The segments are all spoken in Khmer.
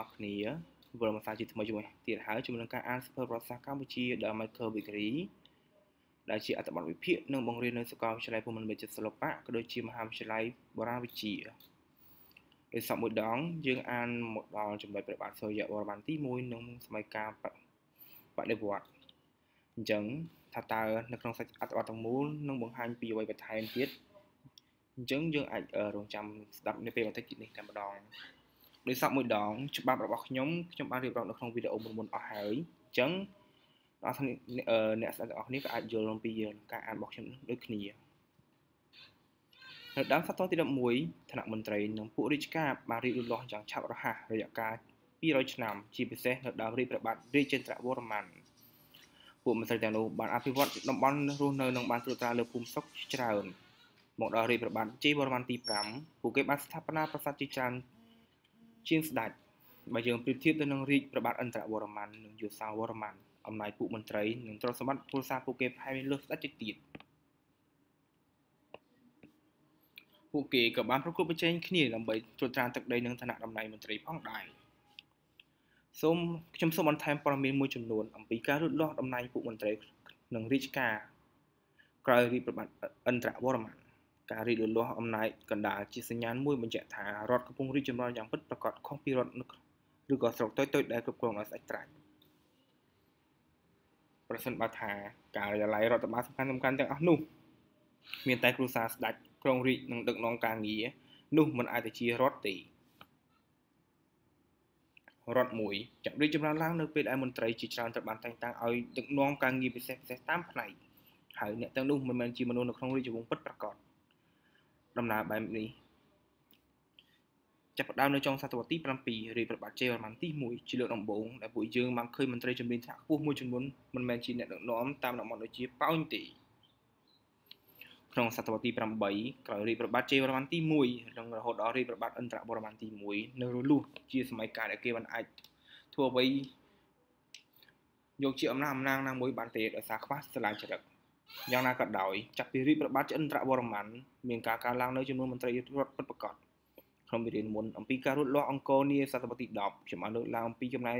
អស់គ្នាវិលមកសាជាថ្មីជាមួយទៀតហើយជាមួយនឹងការអានសៀវភៅប្រវត្តិសាស្ត្រកម្ពុជាដោយ Michael Vickery ដែលជាអត្ថបទវិភាគនិងបង្រៀននៅសាកលវិទ្យាល័យភូមិន្ទវិចិត្រសិល្បៈក៏ដូចជាមហាវិទ្យាល័យបរាវិជាដោយសពមួយដងយើងអានមកដល់ចំណុចព្រះបាទសូរ្យវរ្ម័នទី1ក្នុងសម័យកាលបដិវត្តន៍អញ្ចឹងថាតើនៅក្នុងសាច់អត្ថបទទាំងមូលនឹងបង្ហាញពីអ្វីបន្ថែមទៀតអញ្ចឹងយើងអាចរងចាំស្ដាប់នៅពេលបន្តិចនេះតែម្ដងដោយសារមួយដង ច្បាប់របស់ខ្ញុំខ្ញុំបានរៀបរាប់នៅក្នុងវីដេអូមុនមុនអស់ហើយអញ្ចឹងអ្នកអ្នកស្ដាប់ទាំងអស់គ្នាក៏អាចយល់អំពីការអានរបស់ខ្ញុំដូចគ្នានៅដើមសតវត្សទី11ឋានៈមន្ត្រីនិងពួករាជការ បានរៀបលាស់យ៉ាងឆាប់រហ័សរយៈកាល200ឆ្នាំជាពិសេសនៅដើមរាជប្របាទរាជេន្ទ្រវរ្ម័នពួកមន្ត្រីទាំងនោះបានអភិវឌ្ឍតំបន់រស់នៅនិងបានត្រួតត្រាលើភូមិស្រុកច្រើនមកដល់រាជប្របាទជ័យវរ្ម័នទី5ពួកគេបានស្ថាបនាប្រាសាទជាច្រើនជាងស្ដេចបើយើងប្រៀបធៀបទៅនឹងរាជប្របាទឥន្ទ្រវរ្ម័ននិងយោសាវរ្ម័នអំណាចពួកមន្ត្រីនិងទ្រព្យសម្បត្តិពលសារពួកគេប្រហែលមានលើសស្ដេចទៅទៀតពួកគេក៏បានប្រគល់ប្រជែងគ្នាដើម្បី ត្រួតត្រាទឹកដីនិងឋានៈតំណែងមន្ត្រីផងដែរសូមខ្ញុំសូមបន្ថែមព័ត៌មានមួយចំនួនអំពីការរត់លាស់តំណែងពួកមន្ត្រីនិងរាជការក្រោយរាជប្របាទឥន្ទ្រវរ្ម័នការរីកលូតលាស់អំណាចកណ្ដាលជាសញ្ញាណមួយបញ្ជាក់ថារដ្ឋកំពុងរីកចម្រើនយ៉ាងពិតប្រាកដខុសពីរដ្ឋឬក៏ស្រុកតូចៗដែលគ្រប់គ្រងដោយស្ដេចត្រាច់ប្រសិនបើថាការិយាល័យរដ្ឋបាលសំខាន់សំខាន់ទាំងអស់នោះ មានតែគ្រូសាស្ដេចក្រុងរាជនិងដឹកនាំការងារនោះមិនអាចទៅជារដ្ឋទេរដ្ឋមួយចាប់រីកចម្រើនឡើងនៅពេលដែលមន្ត្រីជាច្រើនត្រូវបានតែងតាំងឲ្យដឹកនាំការងារពិសេសៗតាមផ្នែកហើយអ្នកទាំងនោះមិនមែនជាមនុស្សនៅក្នុងរាជវង្សពិតប្រាកដដំណើរបែបនេះចាប់ផ្ដើមនៅចុងសតវត្សទី7រាជប្របាទជ័យវរ្ម័នទី1ជាលើកដំបូងដែលពួកយើងបានឃើញមន្ត្រីជំនាញថ្នាក់ខ្ពស់មួយចំនួនមិនមែនជាអ្នកដឹកនាំតាមតំបន់ដូចជាប៉ោញទេក្នុងសតវត្សទី8ក្រោយរាជប្របាទជ័យវរ្ម័នទី1និងរហូតដល់រាជប្របាទឥន្ទ្រវរ្ម័នទី1នៅរលុះជាសម័យកាលដែលគេមិនអាច ធ្វើអ្វីយកជាអំណះអំណាងណាមួយបានទេដោយសារខ្វះសិលាចារឹកយ៉ាងណាក៏ដោយចាប់ពីរាជប្របាទចន្ទ្រវរ្ម័នមានការកើនឡើងនៅចំនួនមន្ត្រីរដ្ឋពិតប្រាកដក្នុងមេរៀនមុនអំពីការរត់លាស់អង្គរនីសតវត្សទី10ខ្ញុំបានលើកឡើងអំពីចំណែក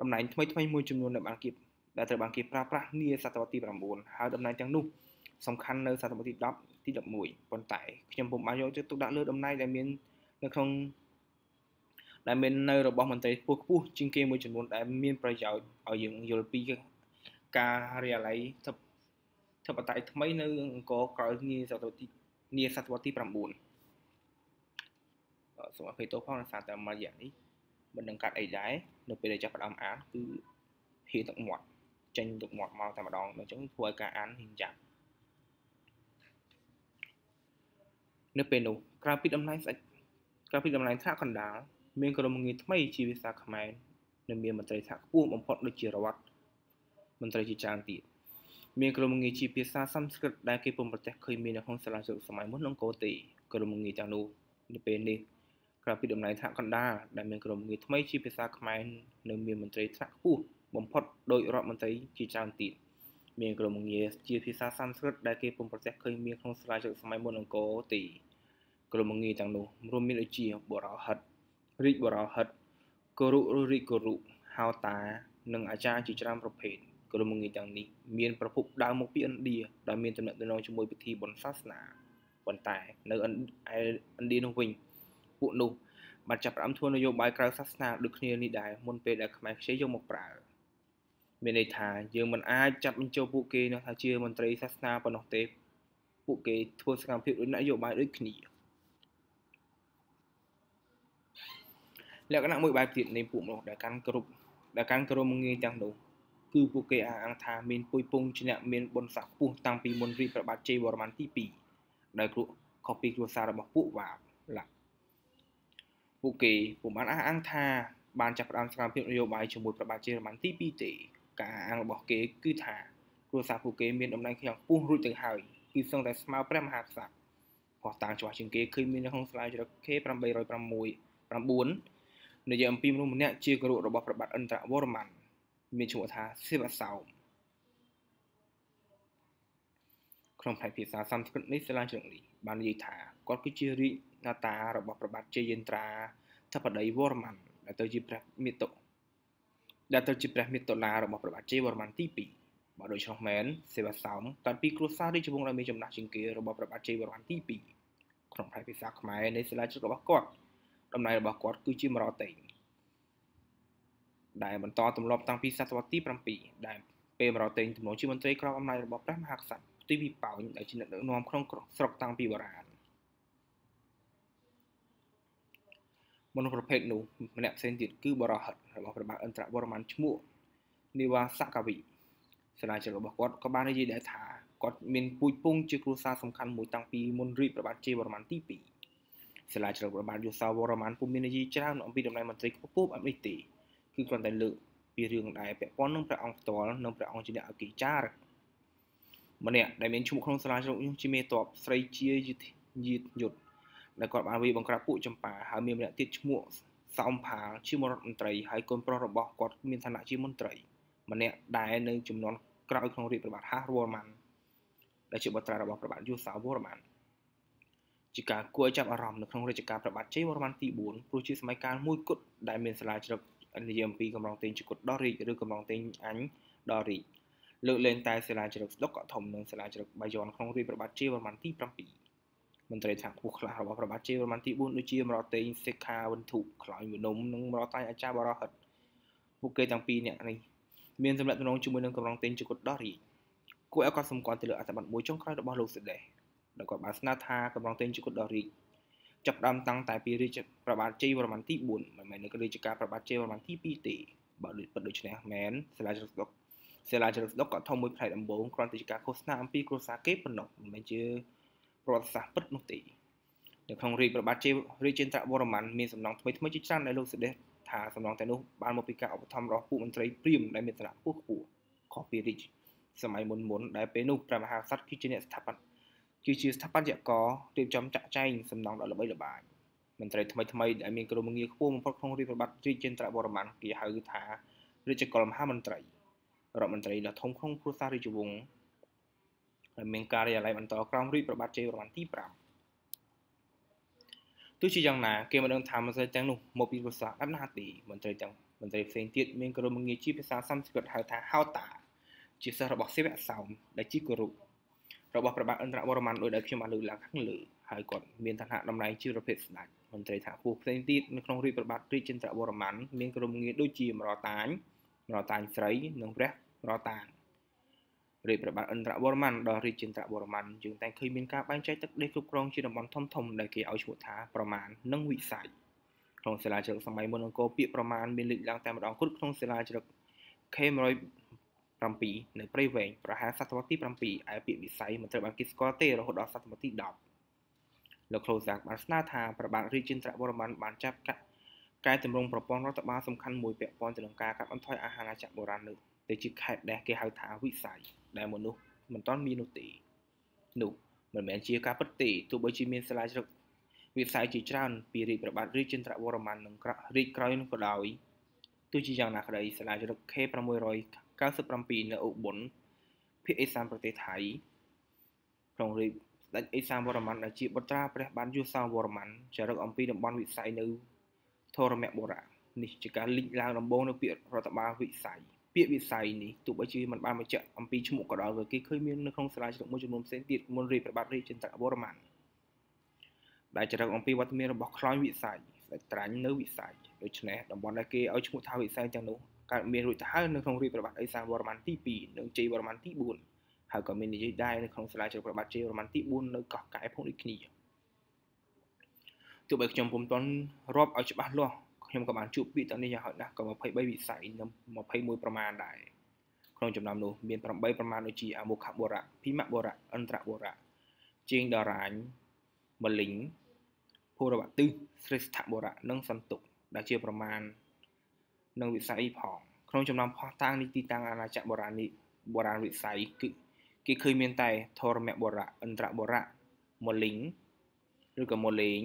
តំណែងថ្មីថ្មីមួយចំនួនដែលបានគៀបដែលត្រូវបានគេប្រើប្រាស់នីសតវត្សទី9ហើយតំណែងទាំងនោះសំខាន់នៅសតវត្សទី10ទី11ប៉ុន្តែខ្ញុំពុំបានយកចិត្តទុកដាក់លើតំណែងដែលមាននៅក្នុងដែលមាននៅរបស់មន្ត្រីខ្ពស់ខ្ពស់ជាងគេមួយចំនួនដែលមានប្រយោជន៍ឲ្យយើងយល់ពីការរៀបរយធិបតេយ្យថ្មីនៅអង្គរក្រោយនាសតវត្សទីនាសតវត្សទី9សូមអភ័យទោសផងដោយសារតែមួយយ៉ាងនេះមិននឹងកាត់អីដែរនៅពេលដែលចាប់ផ្ដើមអានគឺហៀទឹកមាត់ចេញទឹកមាត់មកតែម្ដងអញ្ចឹងធ្វើឲ្យការអានហៀងចាប់នៅពេលនោះក្រៅពីតម្លៃស្អិចក្រៅពីតម្លៃថាកណ្ដាលមានក្រុមងារថ្មីជាភាសាខ្មែរនិងមានមន្ត្រីថាខ្ពស់បំផុតដូចជារដ្ឋមន្ត្រីជាច្រើនទៀតមានក្រុមងារជាភាសាសំស្ក្រឹតដែលគេពុំប្រទះឃើញមាននៅក្នុងសាលាជ្រូកសម័យមុនក្នុងកូទីក្រុមងារទាំងនោះនៅពេលនេះក្រៅពីដំណើរថ្នាក់កណ្ដាលដែលមានក្រុមងារថ្មីជាភាសាខ្មែរនៅមានមន្ត្រីថ្នាក់ខ្ពស់បំផុតដោយរដ្ឋមន្ត្រីជាច្រើនទៀតមានក្រុមងារជាភាសាសំស្ក្រឹតដែលគេពុំប្រទះឃើញមានក្នុងសាលាជ្រូកសម័យមុនអង្គរទីក្រុមងារទាំងនោះរួមមានដូចជាបរោហិតរិទ្ធបរោហិតគរុរុរិគរុហៅតានិងអាចារ្យជាច្រើនប្រភេទក្រុមងារទាំងនេះមានប្រភពដើមមកពីឥណ្ឌាដែលមានទំនាក់ទំនងជាមួយពិធីបុណ្យសាសនាប៉ុន្តែនៅឥណ្ឌានោះវិញពួកនោះបានចាប់ផ្ដើមធ្វើនយោបាយក្រៅសាសនាដូចគ្នានេះដែរមុនពេលដែលខ្មែរខ្ចីយកមកប្រើមានន័យថាយើងមិនអាចចាប់បញ្ចូលពួកគេនៅថាជាមន្ត្រីសាសនាប៉ុណ្ណោះទេពួកគេធ្វើសកម្មភាពនយោបាយដូចគ្នាលក្ខណៈមួយបែបទៀតនៃពួកមនុស្សដែលកាន់គ្រប់ដែលកាន់ក្រុមងារទាំងនោះគឺពួកគេអះអាងថាមានពុយពងជាអ្នក មានបុណ្យស័ក្តិខ្ពស់តាំងពីមុនរាជប្របាទជ័យវរ្ម័នទី2ដែលគ្រូខុសពីគ្រួសាររបស់ពួកវ៉ាបឡាក់ពួកគេពុំបានអះអាងថាបានចាប់ផ្ដើមស្ថានភាពនយោបាយជាមួយប្របាទជ័យវរ្ម័នទី2ទេការអះអាងរបស់គេគឺថាគ្រួសារពួកគេមានដំណែងខ្លាំងខ្ពស់រួចទៅហើយគឺសឹងតែស្មើព្រះមហាក្សត្រផុសតាំងច្បាស់ជាងគេឃើញមាននៅក្នុងស្លាយចរខេ806 9និយាយអំពីមនុស្សម្នាក់ជាគរុរបស់ប្របាទអន្តរវរ្ម័នមានឈ្មោះថាសិវសោមក្នុងផ្នែកភាសាសំស្ក្រឹតនេះសាឡាជ្រងលីបាននិយាយថាគាត់គឺជារាជណាតារបស់ប្របាទជ័យយិន្ត្រាធិបតីវរ្ម័នដែលទៅជាព្រះមេតុដែលទៅជាព្រះមេតុលារបស់ប្របាទជ័យវរ្ម័នទី2បើដូច្នោះមែនសេវាសោមកើតពីគ្រួសាររាជវង្សដែលមានចំណាស់ជាងគេរបស់ប្របាទជ័យវរ្ម័នទី2ក្នុងផ្នែកភាសាខ្មែរនៃសិលាជិតរបស់គាត់តំណែងរបស់គាត់គឺជាមរតេងដែលបន្តទម្លាប់តាំងពីសតវត្សទី7ដែលពេលមរតេងទំនងជាមន្ត្រីក្រមអំណាចរបស់ព្រះមហាក្សត្រទីពីប៉ោញដែលជាអ្នកដឹកនាំក្នុងស្រុកតាំងពីបុរាណមនុស្សប្រភេទនោះម្នាក់ផ្សេងទៀតគឺបរោហិតរបស់ព្រះបាទឥន្ទ្រវរ្ម័នឈ្មោះនីវ៉ាសកវិសេនាជិករបស់គាត់ក៏បាននិយាយ ដែរថាគាត់មានពូជពង ជាគ្រួសារសំខាន់មួយតាំងពីមុនរាជព្រះបាទជ័យវរ្ម័នទី2សេនាជិករបស់យូសាវរ្ម័នពុំមាននិយាយច្រើនអំពីតំណែងមន្ត្រីខ្ពស់ៗអត់នេះទេគឺគ្រាន់តែលើកពីរឿងដែលពាក់ព័ន្ធនឹងព្រះអង្គផ្ទាល់និងព្រះអង្គជាអ្នកអគ្គិចារម្នាក់ដែលមានឈ្មោះក្នុងសាលាជ្រុកជាមេតបស្រីជាយាយុទ្ធដែលគាត់បានវាបង្ក្រាបពួកចម្ប៉ាហើយមានម្នាក់ទៀតឈ្មោះសោមផាលជាមរដ្ឋមន្ត្រីហើយកូនប្រុសរបស់គាត់មានឋានៈជាមន្ត្រី ម្នាក់ដែលនៅចំនួនក្រោយក្នុងរាជប្របាទហាសវរ្ម័នដែលជាបុត្រារបស់ប្របាទយូសាវរ្ម័នជាការគួរឲ្យចាប់អារម្មណ៍នៅក្នុងរជ្ជកាលប្របាទជ័យវរ្ម័នទី4ព្រោះជាសម័យកាលមួយគត់ដែលមានសាលាជ្រឹកនិយាយអំពីកម្រងតេងជគុតដល់រីកឬកម្រងតេងអញដល់រីកលើកលែងតែសាលាជ្រឹកស្ដុកក៏ធំនឹងសាលាជ្រឹកបាយ័នក្នុងរាជប្របាទជាវរ្ម័នទី7មន្ត្រីថ្នាក់ខ្ពស់ខ្លះរបស់ប្របាទជាវរ្ម័នទី4ដូចជាមរតេងសិក្ខាវន្ធុខ្លោយមុនមនិងមរតេងអាចារ្យបរោហិតពួកគេទាំងពីរអ្នកនេះមានសម្រាប់ទំនងជាមួយនឹងកម្រងតេងជគុតដល់រីកគួរឲ្យកត់សម្គាល់ទៅលើអត្ថបទមួយចុងក្រោយរបស់លោកសេដេសដែលគាត់បានស្នើថាកម្រងតេងជគុតដល់រីកចាប់ដើមតាំងតែពីរាជប្របាទជ័យវរ្ម័នទី4មិនមែននៅរាជការប្របាទជ័យវរ្ម័នទី2ទេបើដូចពិតដូច្នេះមែនសិលាចារឹកស្ដុកសិលាចារឹកស្ដុកក៏ធំមួយផ្នែកដំបូងគ្រាន់តែជាការឃោសនាអំពីគ្រួសារគេប៉ុណ្ណោះមិនមែនជាប្រវត្តិសាស្ត្រពិតនោះទេនៅក្នុងរាជប្របាទជ័យរាជេន្ទ្រវរ្ម័នមានសំណងថ្មីថ្មីជាច្រើនដែលលោកសេដេសថាសំណងទាំងនោះបានមកពីការឧបត្ថម្ភរបស់ពួកមន្ត្រីព្រាហ្មណ៍ដែលមានសារៈខ្ពស់ខ្ពស់ខុសពីរាជសម័យមុនមុនដែលពេលនោះព្រះមហាក្សត្រគឺជាអ្នកស្ថាបត្យគឺជាស្ថាបត្យកររៀបចំចាក់ចែងសំណង់ដ៏ល្បីល្បាញមន្ត្រីថ្មីថ្មីដែលមានក្រុមងារខ្ពស់បំផុតក្នុងរាជប្របាទរាជេន្ទ្រវរ្ម័នគេហៅថារាជកុលមហាមន្ត្រីរដ្ឋមន្ត្រីដ៏ធំក្នុងគ្រួសាររាជវង្សដែលមានការិយាល័យបន្តក្រោមរាជប្របាទជ័យវរ្ម័នទី5ទោះជាយ៉ាងណាគេមិនដឹងថាមន្ត្រីទាំងនោះមកពីគ្រួសារបែបណាទេមន្ត្រីទាំងមន្ត្រីផ្សេងទៀតមានក្រុមងារជាភាសាសំស្ក្រឹតហៅថាហោតា ជាសិស្សរបស់សិវៈសោមដែលជាគោរពរបស់ព្រះបាទឥន្ទ្រវរ្ម័នដោយដែលខ្ញុំបានលើកឡើងខាងលើហើយគាត់មានឋានៈតំណែងជាប្រភេទស្ដេចមន្ត្រីថាខ្ពស់ផ្សេងទៀតនៅក្នុងរាជព្រះបាទរាជឥន្ទ្រវរ្ម័នមានក្រុមងារដូចជាមរតាញមរតាញស្រីនិងព្រះមរតាញរាជព្រះបាទឥន្ទ្រវរ្ម័នដល់រាជឥន្ទ្រវរ្ម័នយើងតែងឃើញមានការបែងចែកទឹកដីគ្រប់គ្រងជាតំបន់ធំធំដែលគេឲ្យឈ្មោះថាប្រមាណនិងវិស័យក្នុងសិលាជ្រឹកសម័យមុនអង្គរពាក្យប្រមាណមានលេចឡើងតែម្ដងគត់ក្នុងសិលាជ្រឹក K100 7នៅព្រៃវែងប្រហែលសតវត្សទី7ឯពាក្យវិស័យមិនត្រូវបានគេស្គាល់ទេរហូតដល់សតវត្សទី10លោក Closak បានស្នើថាប្របាទរាជេន្ទ្រវរ្ម័នបានចាប់កាត់កែតម្រង់ប្រព័ន្ធរដ្ឋបាលសំខាន់មួយពាក់ព័ន្ធទៅនឹងការកាត់បន្ថយអាហារចាក់បុរាណនេះទៅជាខេត្តដែលគេហៅថាវិស័យដែលមនុស្សមិនទាន់មាននោះទេនោះមិនមែនជាការពិតទេទោះបីជាមានសាលាជ្រឹកវិស័យជាច្រើនពីរាជប្របាទរាជេន្ទ្រវរ្ម័ននិងរាជក្រោយនោះក៏ដោយទោះជាយ៉ាងណាក្តីសាលាជ្រឹក K600 97នៅឧបុនភាគឦសានប្រទេសថៃក្នុងរាជស្ដេចអេសាវរ្ម័នដែលជាបុត្រាព្រះបានយូសាវរ្ម័នចារឹកអំពីតំបន់វិស័យនៅធរមបុរានេះជាការលិចឡើងដំបូងនៅពាក្យរដ្ឋបាលវិស័យពាក្យវិស័យនេះទោះបីជាมันបានបញ្ជាក់អំពីឈ្មោះក៏ដោយក៏គេឃើញមាននៅក្នុងស្រាវជ្រាវមួយចំនួនផ្សេងទៀតមុនរាជប្របាទរាជចន្ទ្រវរ្ម័នដែលចារឹកអំពីវត្តមានរបស់ខ្លោញវិស័យស្ដេចត្រាញ់នៅវិស័យដូច្នេះតំបន់ដែលគេឲ្យឈ្មោះថាវិស័យទាំងនោះកើតមានរួចទៅហើយនៅក្នុងរាជប្រវត្តិអេសាវរ្ម័នទី2និងជ័យវរ្ម័នទី4ហើយក៏មាននិយាយដែរនៅក្នុងសាលាជ្រៅប្រវត្តិជ័យវរ្ម័នទី4នៅកោះកែផងដូចគ្នាទោះបីខ្ញុំពុំទាន់រាប់ឲ្យច្បាស់លាស់ខ្ញុំក៏បានជួបពាក្យទាំងនេះយ៉ាងហោចណាស់ក៏23វិស័យនិង21ប្រមាណដែរក្នុងចំណោមនោះមាន8ប្រមាណដូចជាអមុខបុរៈភីមបុរៈអន្តរបុរៈជាងដរាញមលិញភូរវៈទិសស្រេស្ថបុរៈនិងសន្ទុកដែលជាប្រមាណនិងវិស័យផងក្នុងចំណោមផោះតាំងនៃទីតាំងអាណាចក្របុរាណនេះបុរាណវិស័យគឺគេឃើញមានតែធរមបុរៈឥន្ទ្របុរៈមូលីងឬក៏មូលេង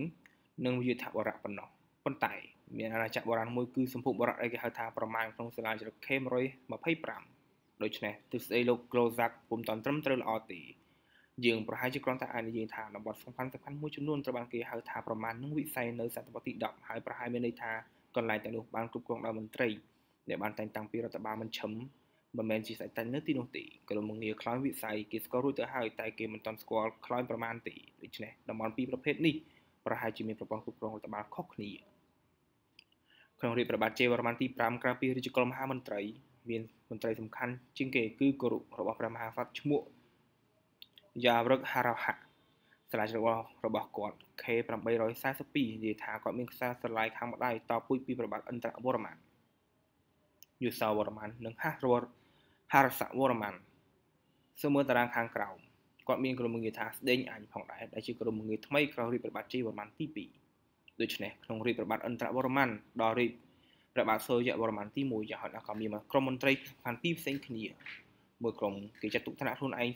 និងវិយធបុរៈប៉ុណ្ណោះប៉ុន្តែមានអាណាចក្របុរាណមួយគឺសម្ភុបុរៈដែលគេហៅថាប្រមាណក្នុងសាលាជ្រកខេ125ដូច្នេះទិសស្ដីលោកក្លូសាក់ពុំតន់ត្រឹមត្រូវល្អទេយើងប្រហែលជាគ្រាន់តែអាចនិយាយថាតំបន់សំខាន់សំខាន់មួយចំនួនត្រូវបានគេហៅថាប្រមាណនឹងវិស័យនៅសតវត្សទី10ហើយប្រហែលមានន័យថាកន្លែងទាំងនោះបានគ្រប់គ្រងដោយមន្ត្រីដែលបានតែងតាំងពីរដ្ឋបាលមិនឈឹមមិនមែនជាស្ដេចតាំងនៅទីនោះទេក្រុមងារខ្លោញវិស័យគេស្គាល់រួចទៅហើយតែគេមិនទាន់ស្គាល់ខ្លោញប្រមាណទេដូច្នេះតំបន់ពីរប្រភេទនេះប្រហែលជាមានប្រព័ន្ធគ្រប់គ្រងរដ្ឋបាលខុសគ្នាក្នុងរាជប្របាទជ័យវរ្ម័នទី5ក្រៅពីរាជក្រមមហាមន្ត្រីមានមន្ត្រីសំខាន់ ជាងគេគឺគោរពរបស់ព្រះមហាក្សត្រឈ្មោះយ៉ាវរឹកហារ៉ាហៈស្លាយរបស់របស់គាត់ K842 និយាយថាគាត់មានខ្សែស្លាយខាងម្ដាយតពុយពីប្របាទឥន្ទ្រវរ្ម័នយសោវរ្ម័ននិងហាសរបស់ហរសវរ្ម័នសូមមើលតារាងខាងក្រោមគាត់មានក្រុមងារថាស្ដេញអញផងដែរដែលជាក្រុមងារថ្មីក្រោយរាជប្របាទជ័យវរ្ម័នទី2ដូច្នេះក្នុងរាជប្របាទឥន្ទ្រវរ្ម័នដល់រាជព្រះបាទសូរ្យវរ្ម័នទី1យ៉ាងហោចណាស់ក៏មានក្រុមមន្ត្រីសំខាន់ពីរផ្សេងគ្នាមួយក្រុមគេចាត់ទុកឋានៈខ្លួនឯង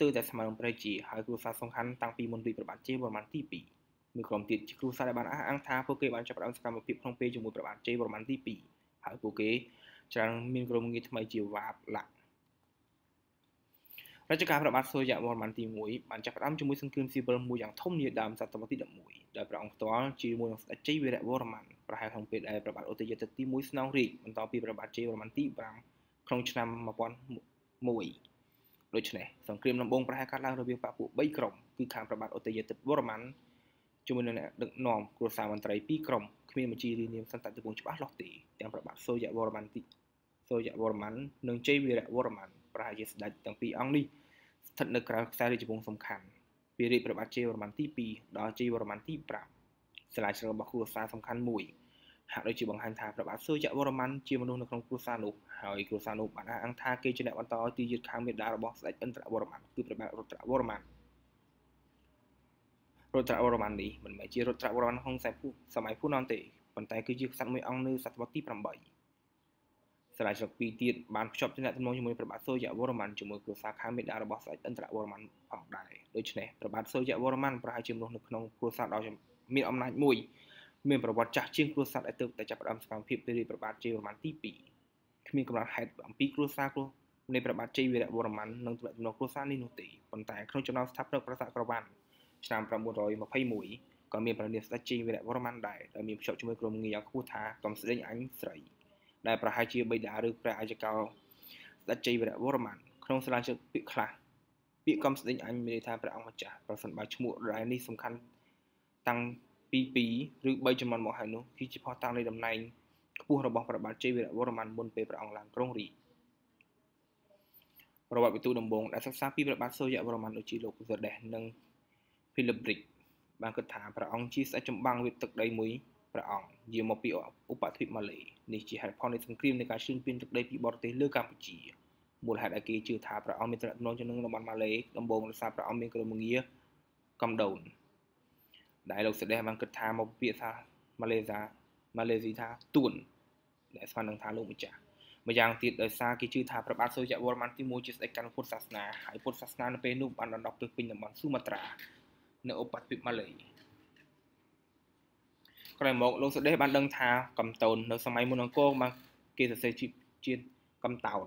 ស្ទើរតែស្មើនឹងប្រេជីហើយគ្រួសារសំខាន់តាំងពីមុនរាជប្របាទជេវរ្ម័នទី2មួយក្រុមទៀតជាគ្រួសារដែលបានអះអាងថាពួកគេបានចាប់ផ្ដើមសកម្មភាពក្នុងពេលជាមួយប្របាទជេវរ្ម័នទី2ហើយពួកគេច្រើនមានក្រុមងារថ្មីជាវ៉ាបឡាក់រជ្ជកាលប្របាទសូរយវរ្ម័នទី1បានចាប់ផ្ដើមជាមួយសង្គ្រាមស៊ីវិលមួយយ៉ាងធំនាដើមសតវត្សទី11ដោយព្រះអង្គផ្ទាល់ជាមួយនឹងស្ដេចជ័យវីរៈវរ្ម័នប្រហែលក្នុងពេលដែលប្របាទឧទយទទី1ស្នងរាជបន្តពីប្របាទជ័យវរ្ម័នទី5ក្នុងឆ្នាំ1001ដូច្នេះសង្គ្រាមដំបូងប្រហែលកើតឡើងរវាងបកពួក3ក្រុមគឺខាងប្របាទអូតេយទឹកវរ្ម័នជាមួយនឹងអ្នកដឹកនាំគ្រួសារមន្ត្រី2ក្រុមគ្មានបញ្ជីរានាមសន្តិទិវង្សច្បាស់លាស់ទេទាំងប្របាទសូយវរ្ម័នទីសូយវរ្ម័ននិងជ័យវីរវរ្ម័នប្រហែលជាស្ដេចទាំងពីរអង្គនេះស្ថិតនៅក្រៅខ្សែរាជវង្សសំខាន់ពីរាជប្របាទជ័យវរ្ម័នទី2ដល់ជ័យវរ្ម័នទី5សាលាជ្រៅរបស់គ្រួសារសំខាន់មួយហាក់ដូចជាបង្ហាញថាព្រះបាទសូរ្យវរ្ម័នជាមនុស្សនៅក្នុងគ្រួសារនោះហើយគ្រួសារនោះបានអះអាងថាគេជាអ្នកបន្តទីយឺតខាងមេដារបស់ស្ដេចឥន្ទ្រវរ្ម័នគឺព្រះបាទរុទ្រវរ្ម័នរុទ្រវរ្ម័ននេះមិនមែនជារុទ្រវរ្ម័នក្នុងសម័យភូណនទេប៉ុន្តែគឺជាក្សត្រមួយអង្គនៅសតវត្សទី8ស្រាវជ្រាវពីទៀតបានភ្ជាប់ទំនាក់ទំនងជាមួយព្រះបាទសូរ្យវរ្ម័នជាមួយគ្រួសារខាងមេដារបស់ស្ដេចឥន្ទ្រវរ្ម័នផងដែរដូច្នេះព្រះបាទសូរ្យវរ្ម័នប្រហែលជាមនុស្សនៅក្នុងគ្រួសារដ៏មានអំណាចមួយមានប្រវត្តិចាស់ជាងគ្រួសារដែលទើបតែចាប់ផ្ដើមសកម្មភាពពីរាជប្របាទជ័យវរ្ម័នទី2គ្មានកំណត់ហេតុអំពីគ្រួសារគ្រួនៃប្របាទជ័យវីរវរ្ម័ននិងទំនាក់ទំនងគ្រួសារនេះនោះទេប៉ុន្តែក្នុងចំណោមស្ថាបនិកប្រាសាទក្រវ៉ាន់ឆ្នាំ921ក៏មានប្រធានស្ដេចជ័យវីរវរ្ម័នដែរដែលមានភ្ជាប់ជាមួយក្រុមងារខ្ពស់ថាកំស្ដេចអញស្រីដែលប្រហែលជាបិតាឬព្រះអាយកោស្ដេចជ័យវីរវរ្ម័នក្នុងសាលាជើងពាក្យខ្លះពាក្យកំស្ដេចអញមានន័យថាព្រះអង្គម្ចាស់ប្រសិនបើឈ្មោះរ៉ែនេះសំខាន់តាំងពី2ឬ3ចំនួនមកហើយនោះគឺជាផុសតាំងនៃតំណែងខ្ពស់របស់ព្រះបាទជ័យវីរវរ្ម័នមុនពេលព្រះអង្គឡើងគ្រងរាជ្យប្រវត្តិវិទូដំបងដែលសិក្សាពីព្រះបាទសូរ្យវរ្ម័នដូចជាលោកសដេសនិងភីលីប្រិកបានគិតថាព្រះអង្គជាស្ដេចចម្បាំងវាទឹកដីមួយព្រះអង្គយាមកពីឧបទ្វីបម៉ាឡេនេះជាហេតុផលនៃសង្គ្រាមនៃការឈ្លានពានទឹកដីពីបរទេសលើកម្ពុជាមូលហេតុដែលគេជឿថាព្រះអង្គមានត្រាស់ដំណងជាមួយនឹងតំបន់ម៉ាឡេដំបងដោយសារព្រះអង្គមានក្រុមងារកំដូនដែលលោកសេដេសបានគិតថាមកពាក្យសាម៉ាឡេសាម៉ាឡេស៊ីថាទួនដែលស្មើនឹងថាលោកម្ចាស់ម្យ៉ាងទៀតដោយសារគេជឿថាព្រះបាទសូរ្យវរ្ម័នទី1ជាស្ដេចកាន់ពុទ្ធសាសនាហើយពុទ្ធសាសនានៅពេលនោះបានដណ្ដប់ទិសពេញតំបន់ស៊ូម៉ាត្រានៅឧបទ្វីបម៉ាឡេក្រោយមកលោកសេដេសបានដឹងថាកំតូន នៅសម័យមុនអង្គរបានគេសរសេរជាកំតោន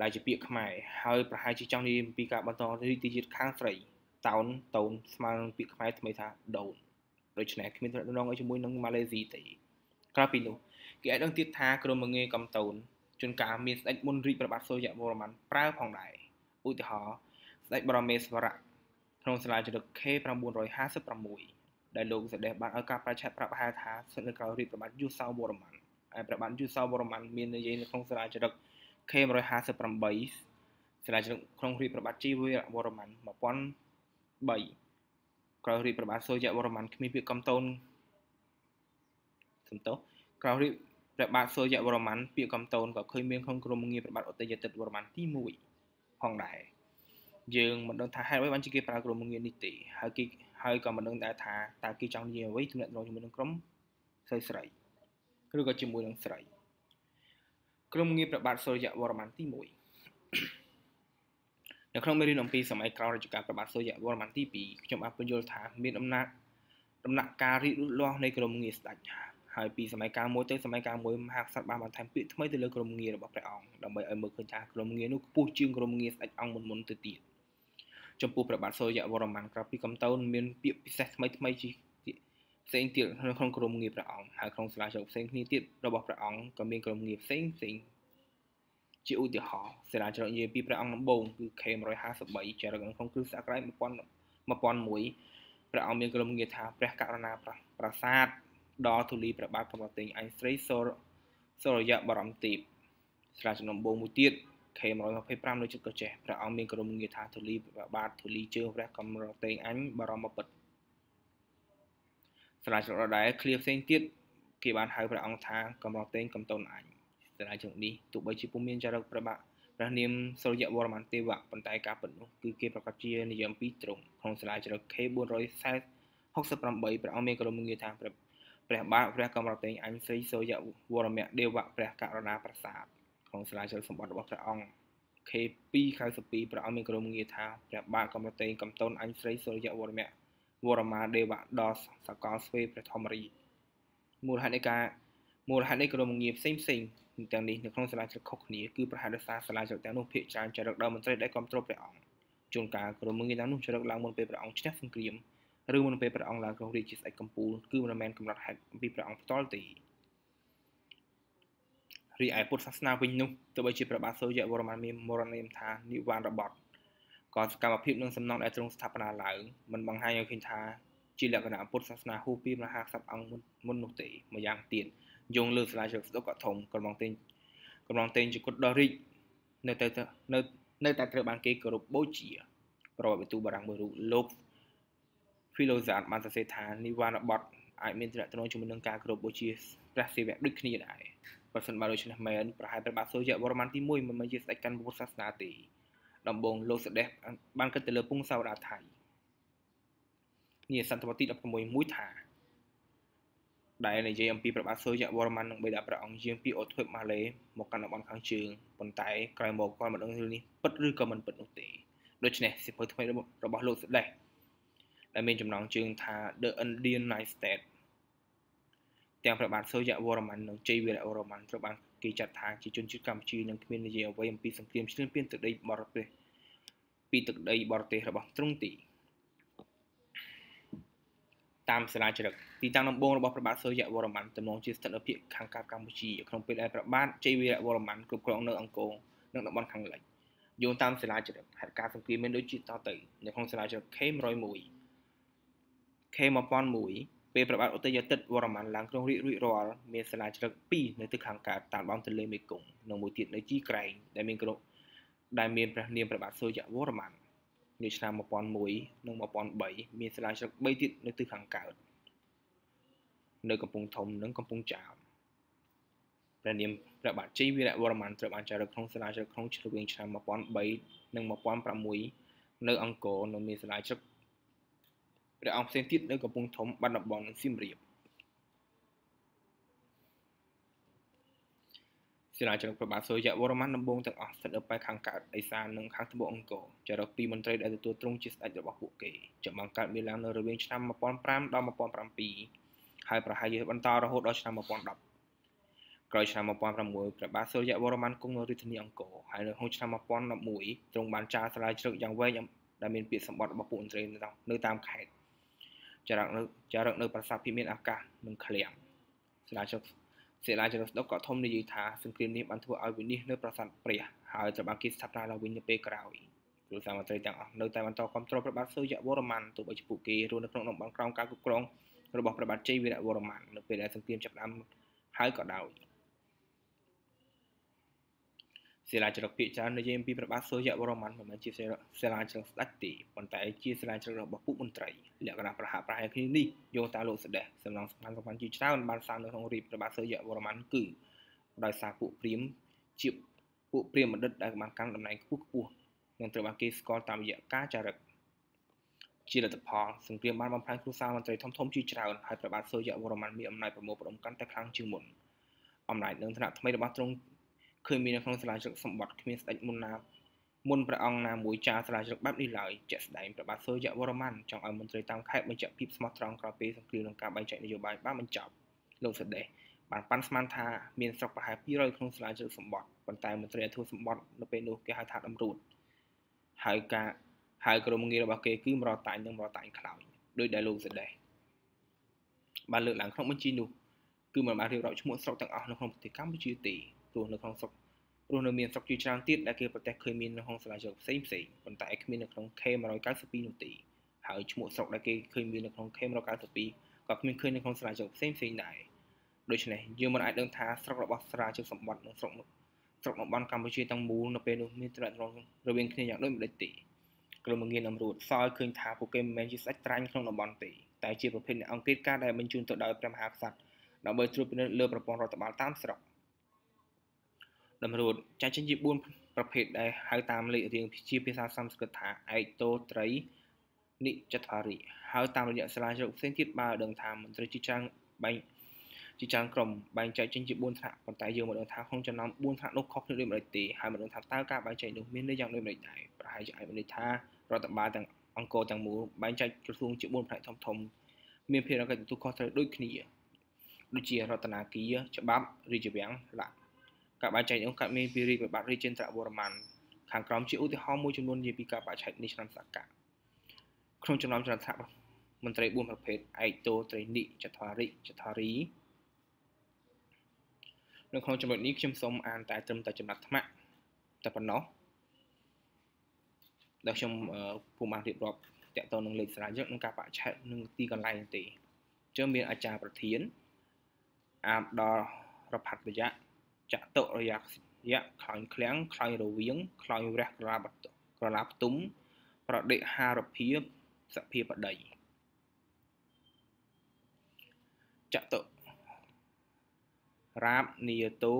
ដែលជាពាក្យខ្មែរហើយប្រហែលជាចង់និយាយអំពីការបន្តរីតិជាតិខាងស្រីតោនតូនស្មើនឹងពាក្យខ្មែរថ្មីថាដូនដូច្នេះគ្មានទំនាក់ទំនងអីជាមួយនឹងម៉ាឡេស៊ីទេក្រៅពីនោះគេអាចដឹងទៀតថាក្រុមងាយកំតូនជួនកាលមានស្ដេចមុនរាជប្របាទសូរ្យវរ្ម័នប្រើផងដែរឧទាហរណ៍ស្ដេចបរមេស្វរៈក្នុងសាលាចរិត K956 ដែលលោកសេដេសបានឲ្យការប្រឆាំងប្រាប់ហៅថាស្ថិតនៅក្រៅរាជប្របាទយូសោវរ្ម័នហើយប្របាទយូសោវរ្ម័នមាននិយាយនៅក្នុងសាលាចរិត K158 សាលាចរិតក្នុងរាជប្របាទជីវវរ្ម័ន3ក្រោយរាជព្រះបាទសូរ្យវរ្ម័នគ្មានពាក្យកំតូនសំទោសក្រោយរាជព្រះបាទសូរ្យវរ្ម័នពាក្យកំតូនក៏ឃើញមានក្នុងក្រុមងារព្រះបាទឧទយតិតវរ្ម័នទី1ផងដែរយើងមិនដឹងថាហេតុអ្វីបានជាគេប្រើក្រុមងារនេះទេហើយគេហើយក៏មិនដឹងដែរថាតើគេចង់និយាយអ្វីទំនាក់ទំនងជាមួយនឹងក្រុមស្រីស្រីឬក៏ជាមួយនឹងស្រីក្រុមងារព្រះបាទសូរ្យវរ្ម័នទី1នៅក្នុងមេរៀនអំពីសម័យក្រោយរជ្ជកាលព្រះបាទសូរ្យវរ្ម័នទី2ខ្ញុំបានពន្យល់ថាមានអំណាចដំណាក់កាលរីកលូតលាស់នៃក្រមងារស្ដេចហើយពីសម័យកាលមួយទៅសម័យកាលមួយមហាក្សត្របានបន្ថែមពាក្យថ្មីទៅលើក្រមងាររបស់ព្រះអង្គដើម្បីឲ្យមើលឃើញថាក្រមងារនោះខ្ពស់ជាងក្រមងារស្ដេចអង្គមុនមុនទៅទៀតចំពោះព្រះបាទសូរ្យវរ្ម័នក្រោយពីកំតោនមានពាក្យពិសេសថ្មីថ្មីជាផ្សេងទៀតក្នុងក្រមងារព្រះអង្គហើយក្នុងសាលាជោគផ្សេងគ្នាទៀតរបស់ព្រះអង្គក៏មានក្រមងារផ្សេងផ្សេងជាឧទាហរណ៍សិលាចារឹកនិយាយពីព្រះអង្គដំបូងគឺ K153 ចារឹកក្នុងគ្រិស្តសករាជ1001ព្រះអង្គមានក្រុមងារថាព្រះករុណាប្រាសាទដល់ទូលីព្រះបាទធម្មតេងអៃស្រីសូរសូរយៈបរមទីបសិលាចារឹកដំបូងមួយទៀត K125 នៅចិត្តកោះចេះព្រះអង្គមានក្រុមងារថាទូលីព្រះបាទទូលីជើងព្រះកំរតេងអញបរមពុទ្ធសិលាចារឹកដដែលឃ្លាផ្សេងទៀតគេបានហៅព្រះអង្គថាកំរតេងកំតូនអញតារាទាំងនេះទោះបីជាពុំមានចារឹកប្របាក់ព្រះនាមសូរយៈវរ្ម័នទេវៈប៉ុន្តែការពិតនោះគឺគេប្រកាសជានិយមពីត្រង់ក្នុងសាលាចារឹក K440 68ព្រះអង្គមានក្រុមងារថាព្រះព្រះបាទព្រះកំរតេងអញស្រីសូរយៈវរមៈទេវៈព្រះករុណាប្រាសាទក្នុងសាលាចារឹកសម្បត្តិរបស់ព្រះអង្គ K292 ព្រះអង្គមានក្រុមងារថាព្រះបាទកំរតេងកំតូនអញស្រីសូរយៈវរមៈវរមាទេវៈដោសកលស្វេព្រះធម្មរីមូលហេតុនៃការមូលហេតុនៃក្រុមងារផ្សេងផ្សេងទាំងនេះនៅក្នុងសាលាជ្រឹកខុសគ្នាគឺប្រហែលដោយសារសាលាជ្រឹកទាំងនោះភាគច្រើនចរិតដល់មន្ត្រីដែលគ្រប់គ្រងព្រះអង្គជួនកាលក្រុមងារទាំងនោះចរិតឡើងមុនពេលព្រះអង្គឈ្នះសង្គ្រាមឬមុនពេលព្រះអង្គឡើងគ្រងរាជ្យជាស្ដេចកំពូលគឺមិនមែនកំណត់ហេតុពីព្រះអង្គផ្ទាល់ទេរីឯពុទ្ធសាសនាវិញនោះទោះបីជាព្រះបាទសូរ្យវរ្ម័នមានមរណនាមថានិវ័នរបតក៏សកម្មភាពនឹងសំណង់ដែលទ្រង់ស្ថាបនាឡើងមិនបង្ហាញឲ្យឃើញថា ជាលក្ខណៈពុទ្ធសាសនាហូរពីមហាក្សត្រអង្គមុននោះទេម្យ៉ាងទៀតយងលើសាលាជ្រាវស្ដុកក៏ធំកំងតេងកំងតេងជគុតដ៏រីកនៅតែនៅនៅតែត្រូវបានគេគោរពបូជា ប្រវត្តិវិទូបារាំងមួយរូបលោក Philozan បានសរសេរថានិវ័នបតអាចមានទំនាក់ទំនងជាមួយនឹងការគោរពបូជាព្រះសិវៈដូចគ្នាដែរបើសិនបើដូច្នេះមែនប្រហែលព្រះបាទសូរ្យវរ្ម័នទី1មិនមែនជាស្ដេចកាន់ពុទ្ធសាសនាទេដំបូងលោកសដេសបានគិតទៅលើពងសាវតាថៃនេះសតវត្សទី16មួយថាដែលនិយាយអំពីប្របាទសូរ្យវរ្ម័ននិងបេតាព្រះអង្គយាងពីអូធិបម៉ាឡេមកកាន់តំបន់ខាងជើងប៉ុន្តែក្រោយមកគាត់មិនដឹងរឿងនេះពិតឬក៏មិនពិតនោះទេដូច្នេះសិភៅថ្មីរបស់លោកស្ដេចដែលមានចំណងជើងថា The Indian Night State ទាំងប្របាទសូរ្យវរ្ម័ននិងជ័យវីរវរ្ម័នត្រូវបានគេចាត់ថាជាជនជាតិកម្ពុជានិងគ្មាននយោបាយអ្វីអំពីសង្គ្រាមឈ្លានពានទឹកដីបរទេសពីទឹកដីបរទេសរបស់ទ្រង់ទី។តាមសាលាជ្រឹកទីតាំងដំបូងរបស់ព្រះបាទសូរ្យវរ្ម័នទំនងជាស្ថិតនៅភាគខាងកើតកម្ពុជាក្នុងពេលដែលព្រះបាទជ័យវីរវរ្ម័នគ្រប់គ្រងនៅអង្គរនិងតំបន់ខាងលិចយោងតាមសាលាជ្រឹកហេតុការណ៍សង្គ្រាមមានដូចជាតទៅនៅក្នុងសាលាជ្រឹក K101 K1001 ពេលព្រះបាទឧទយទិត្យវរ្ម័នឡើងគ្រងរាជរួចរាល់មានសាលាជ្រឹក2នៅទិសខាងកើតតាមដងទន្លេមេគង្គនិងមួយទៀតនៅជីក្រែងដែលមានក្រុមដែលមានព្រះនាមព្រះបាទសូរ្យវរ្ម័ននាឆ្នាំ2001និង2003មានសាលាជ្រឹក3ទៀតនៅទិសខាងកើតនៅកំពង់ធំនិងកំពង់ចាមព្រះនាមព្រះបាទជ័យវីរវរ្ម័នត្រូវបានចារឹកក្នុងសាលាជ្រឹកក្នុងជ្រវៀងឆ្នាំ2003និង2006នៅអង្គរនៅមានសាលាជ្រឹកព្រះអង្គផ្សេងទៀតនៅកំពង់ធំបាត់ដំបងនិងសៀមរាបសេនាធិការព្រះបាទសូរ្យវរ្ម័នដំបូងទាំងអស់ស្ថិតនៅប៉ែខាងកើតឦសាននិងខាងត្បូងអង្គរចារកពីមន្ត្រីដែលទទួលទ្រង់ជាស្ដេចរបស់ពួកគេចម្បងកើតមានឡើងនៅរវាងឆ្នាំ1005ដល់1007ហើយប្រហែលជាបន្តរហូតដល់ឆ្នាំ1010ក្រោយឆ្នាំ1006ព្រះបាទសូរ្យវរ្ម័នគង់នៅរាជធានីអង្គរហើយនៅក្នុងឆ្នាំ1011ទ្រង់បានចារស្រាវជ្រាវយ៉ាងវែងដែលមានពាក្យសម្បត្តិរបស់ពួកមន្ត្រីនៅតាមខេត្តចារឹកនៅចារឹកនៅប្រាសាទភិមានអាកាសនិងឃ្លាំងស្ដេចសិលាចរស្ដុកក៏ធំនិយាយថាសង្គ្រាមនេះបានធ្វើឲ្យវិនិច្ឆ័យនៅប្រាសាទព្រះហើយត្រូវបានគេស្ថាបនាឡើងវិញនៅពេលក្រោយគ្រួសារមន្ត្រីទាំងអស់នៅតែបន្តគ្រប់គ្រងព្រះបាទសូរ្យវរ្ម័នទោះបីជាពួកគេរស់នៅក្នុងតំបន់ក្រោមការគ្រប់គ្រងរបស់ព្រះបាទជ័យវីរវរ្ម័ននៅពេលដែលសង្គ្រាមចាប់ផ្ដើមហើយក៏ដោយសិលាជ្រឹកភាគច្រើននិយាយអំពីព្រះបាទសូរ្យវរ្ម័នមិនមែនជាសិលាជ្រឹកស្ដេចទេប៉ុន្តែជាសិលាជ្រឹករបស់ពួកមន្ត្រីលក្ខណៈប្រហាក់ប្រហែលគ្នានេះយោងតាមលោកសដេះសំឡងសំខាន់សំខាន់ជាច្រើនបានសាងនៅក្នុងរាជព្រះបាទសូរ្យវរ្ម័នគឺដោយសារពួកព្រាមជាពួកព្រាមបណ្ឌិតដែលបានកាន់តំណែងខ្ពស់ខ្ពស់និងត្រូវបានគេស្គាល់តាមរយៈការចារឹកជាលទ្ធផលសង្គ្រាមបានបំផ្លាញគ្រួសារមន្ត្រីធំធំជាច្រើនហើយព្រះបាទសូរ្យវរ្ម័នមានអំណាចប្រមូលផ្ដុំកាន់តែខ្លាំងជាងមុនអំណាចនិងឋានៈថ្មីរបស់ទ្រង់ឃើញមាននៅក្នុងស្លាជ្រឹកសម្បត្តិគ្មានស្ដេចមុនណាមុនព្រះអង្គណាមួយចារស្លាជ្រឹកបែបនេះឡើយជាក់ស្ដែងព្រះបាទសូរ្យវរ្ម័នចង់ឲ្យមន្ត្រីតាមខេត្តបញ្ជាក់ពីស្មោះត្រង់ក្រោយពេលសង្គ្រាមនឹងការបែងចែកនយោបាយបានបញ្ចប់លោកសដេសបានប៉ាន់ស្មានថាមានស្រុកប្រហែល200ក្នុងស្លាជ្រឹកសម្បត្តិប៉ុន្តែមន្ត្រីអធិសម្បត្តិនៅពេលនោះគេហៅថាតម្រួតហើយការហើយក្រុមងាររបស់គេ គឺមរតាញ់និងមរតាញ់ខ្លោចដោយដែលលោកសដេសបានលើកឡើងក្នុងបញ្ជីនោះគឺមិនបានរៀបរាប់ឈ្មោះស្រុកទាំងអស់នៅក្នុងប្រទេសកម្ពុជាទេព្រោះនៅក្នុងស្រុកព្រោះនៅមានស្រុកជាច្រើនទៀតដែលគេប្រទេសឃើញមាននៅក្នុងសាលាយកផ្សេងផ្សេងប៉ុន្តែគ្មាននៅក្នុង K192 នោះទេហើយឈ្មោះស្រុកដែលគេឃើញមាននៅក្នុង K192 ក៏គ្មានឃើញនៅក្នុងសាលាយកផ្សេងផ្សេងដែរដូច្នេះយើងមិនអាចដឹងថាស្រុករបស់សាលាយកសម្បត្តិនិងស្រុកស្រុកតំបន់កម្ពុជាទាំងមូលនៅពេលនោះមានត្រិតរងរវាងគ្នាយ៉ាងដូចម្ដេចទេក្រុមងារនំរួតសោយឃើញថាពួកគេមិនមែនជាសាច់ត្រាញ់ក្នុងតំបន់ទេតែជាប្រភេទនៃអង្គទេសការដែលបញ្ជូនទៅដោយព្រះមហាក្សត្រដើម្បីត្រួតពិនិត្យលើប្រព័ន្ធរដ្ឋបាលតាមស្រុកតម្រួតចាត់ចែងជា4ប្រភេទដែលហៅតាមលេខរៀងជាភាសាសំស្ក្រឹតថាឯកតោត្រីនិចថារីហើយតាមរយៈសាលាជ្រុកផ្សេងទៀតបើដឹងថាមន្ត្រីជាច្រើនបែងជាច្រើនក្រុមបែងចែកចេញជា4ថ្នាក់ប៉ុន្តែយើងមិនដឹងថាក្នុងចំណោម4ថ្នាក់នោះខុសគ្នាដូចម្ដេចទេហើយមិនដឹងថាតើការបែងចែកនោះមានន័យយ៉ាងដូចម្ដេចដែរប្រហែលជាអាចមានន័យថារដ្ឋបាលទាំងអង្គរទាំងមូលបែងចែកក្រសួងជា4ផ្នែកធំធំមាន ភារកិច្ចទទួលខុសត្រូវដូចគ្នាដូចជារដ្ឋាភិបាលច្បាប់រាជវាំងលក្ខការបច្ច័យអង្គកាត់មេពីរីកបាត់រាជេន្ទ្រវរ្ម័នខាងក្រោមជាឧទាហរណ៍មួយចំនួននិយាយពីការបច្ច័យនេះឆ្នាំសកៈក្នុងចំណោមចរន្តមន្ត្រី4ប្រភេទឯកតោត្រីនិចថារិចថារីនៅក្នុងចំណុចនេះខ្ញុំសូមអានតែត្រឹមតែចំណាត់ថ្នាក់តែប៉ុណ្ណោះដែលខ្ញុំពុំបានរៀបរាប់តកតនឹងលេខស្រាយើងនឹងការបច្ឆេនឹងទីកន្លែងទេចឹងមានអាចារ្យប្រធានអាមដល់រផាត់វយៈចតុរយៈយៈខ្លាញ់ឃ្លាំងខ្លាញ់រវៀងខ្លាញ់រះក្រឡាក្រឡាផ្ទុំប្រដិហារភាពសភាបដីចតុរាបនីយតោ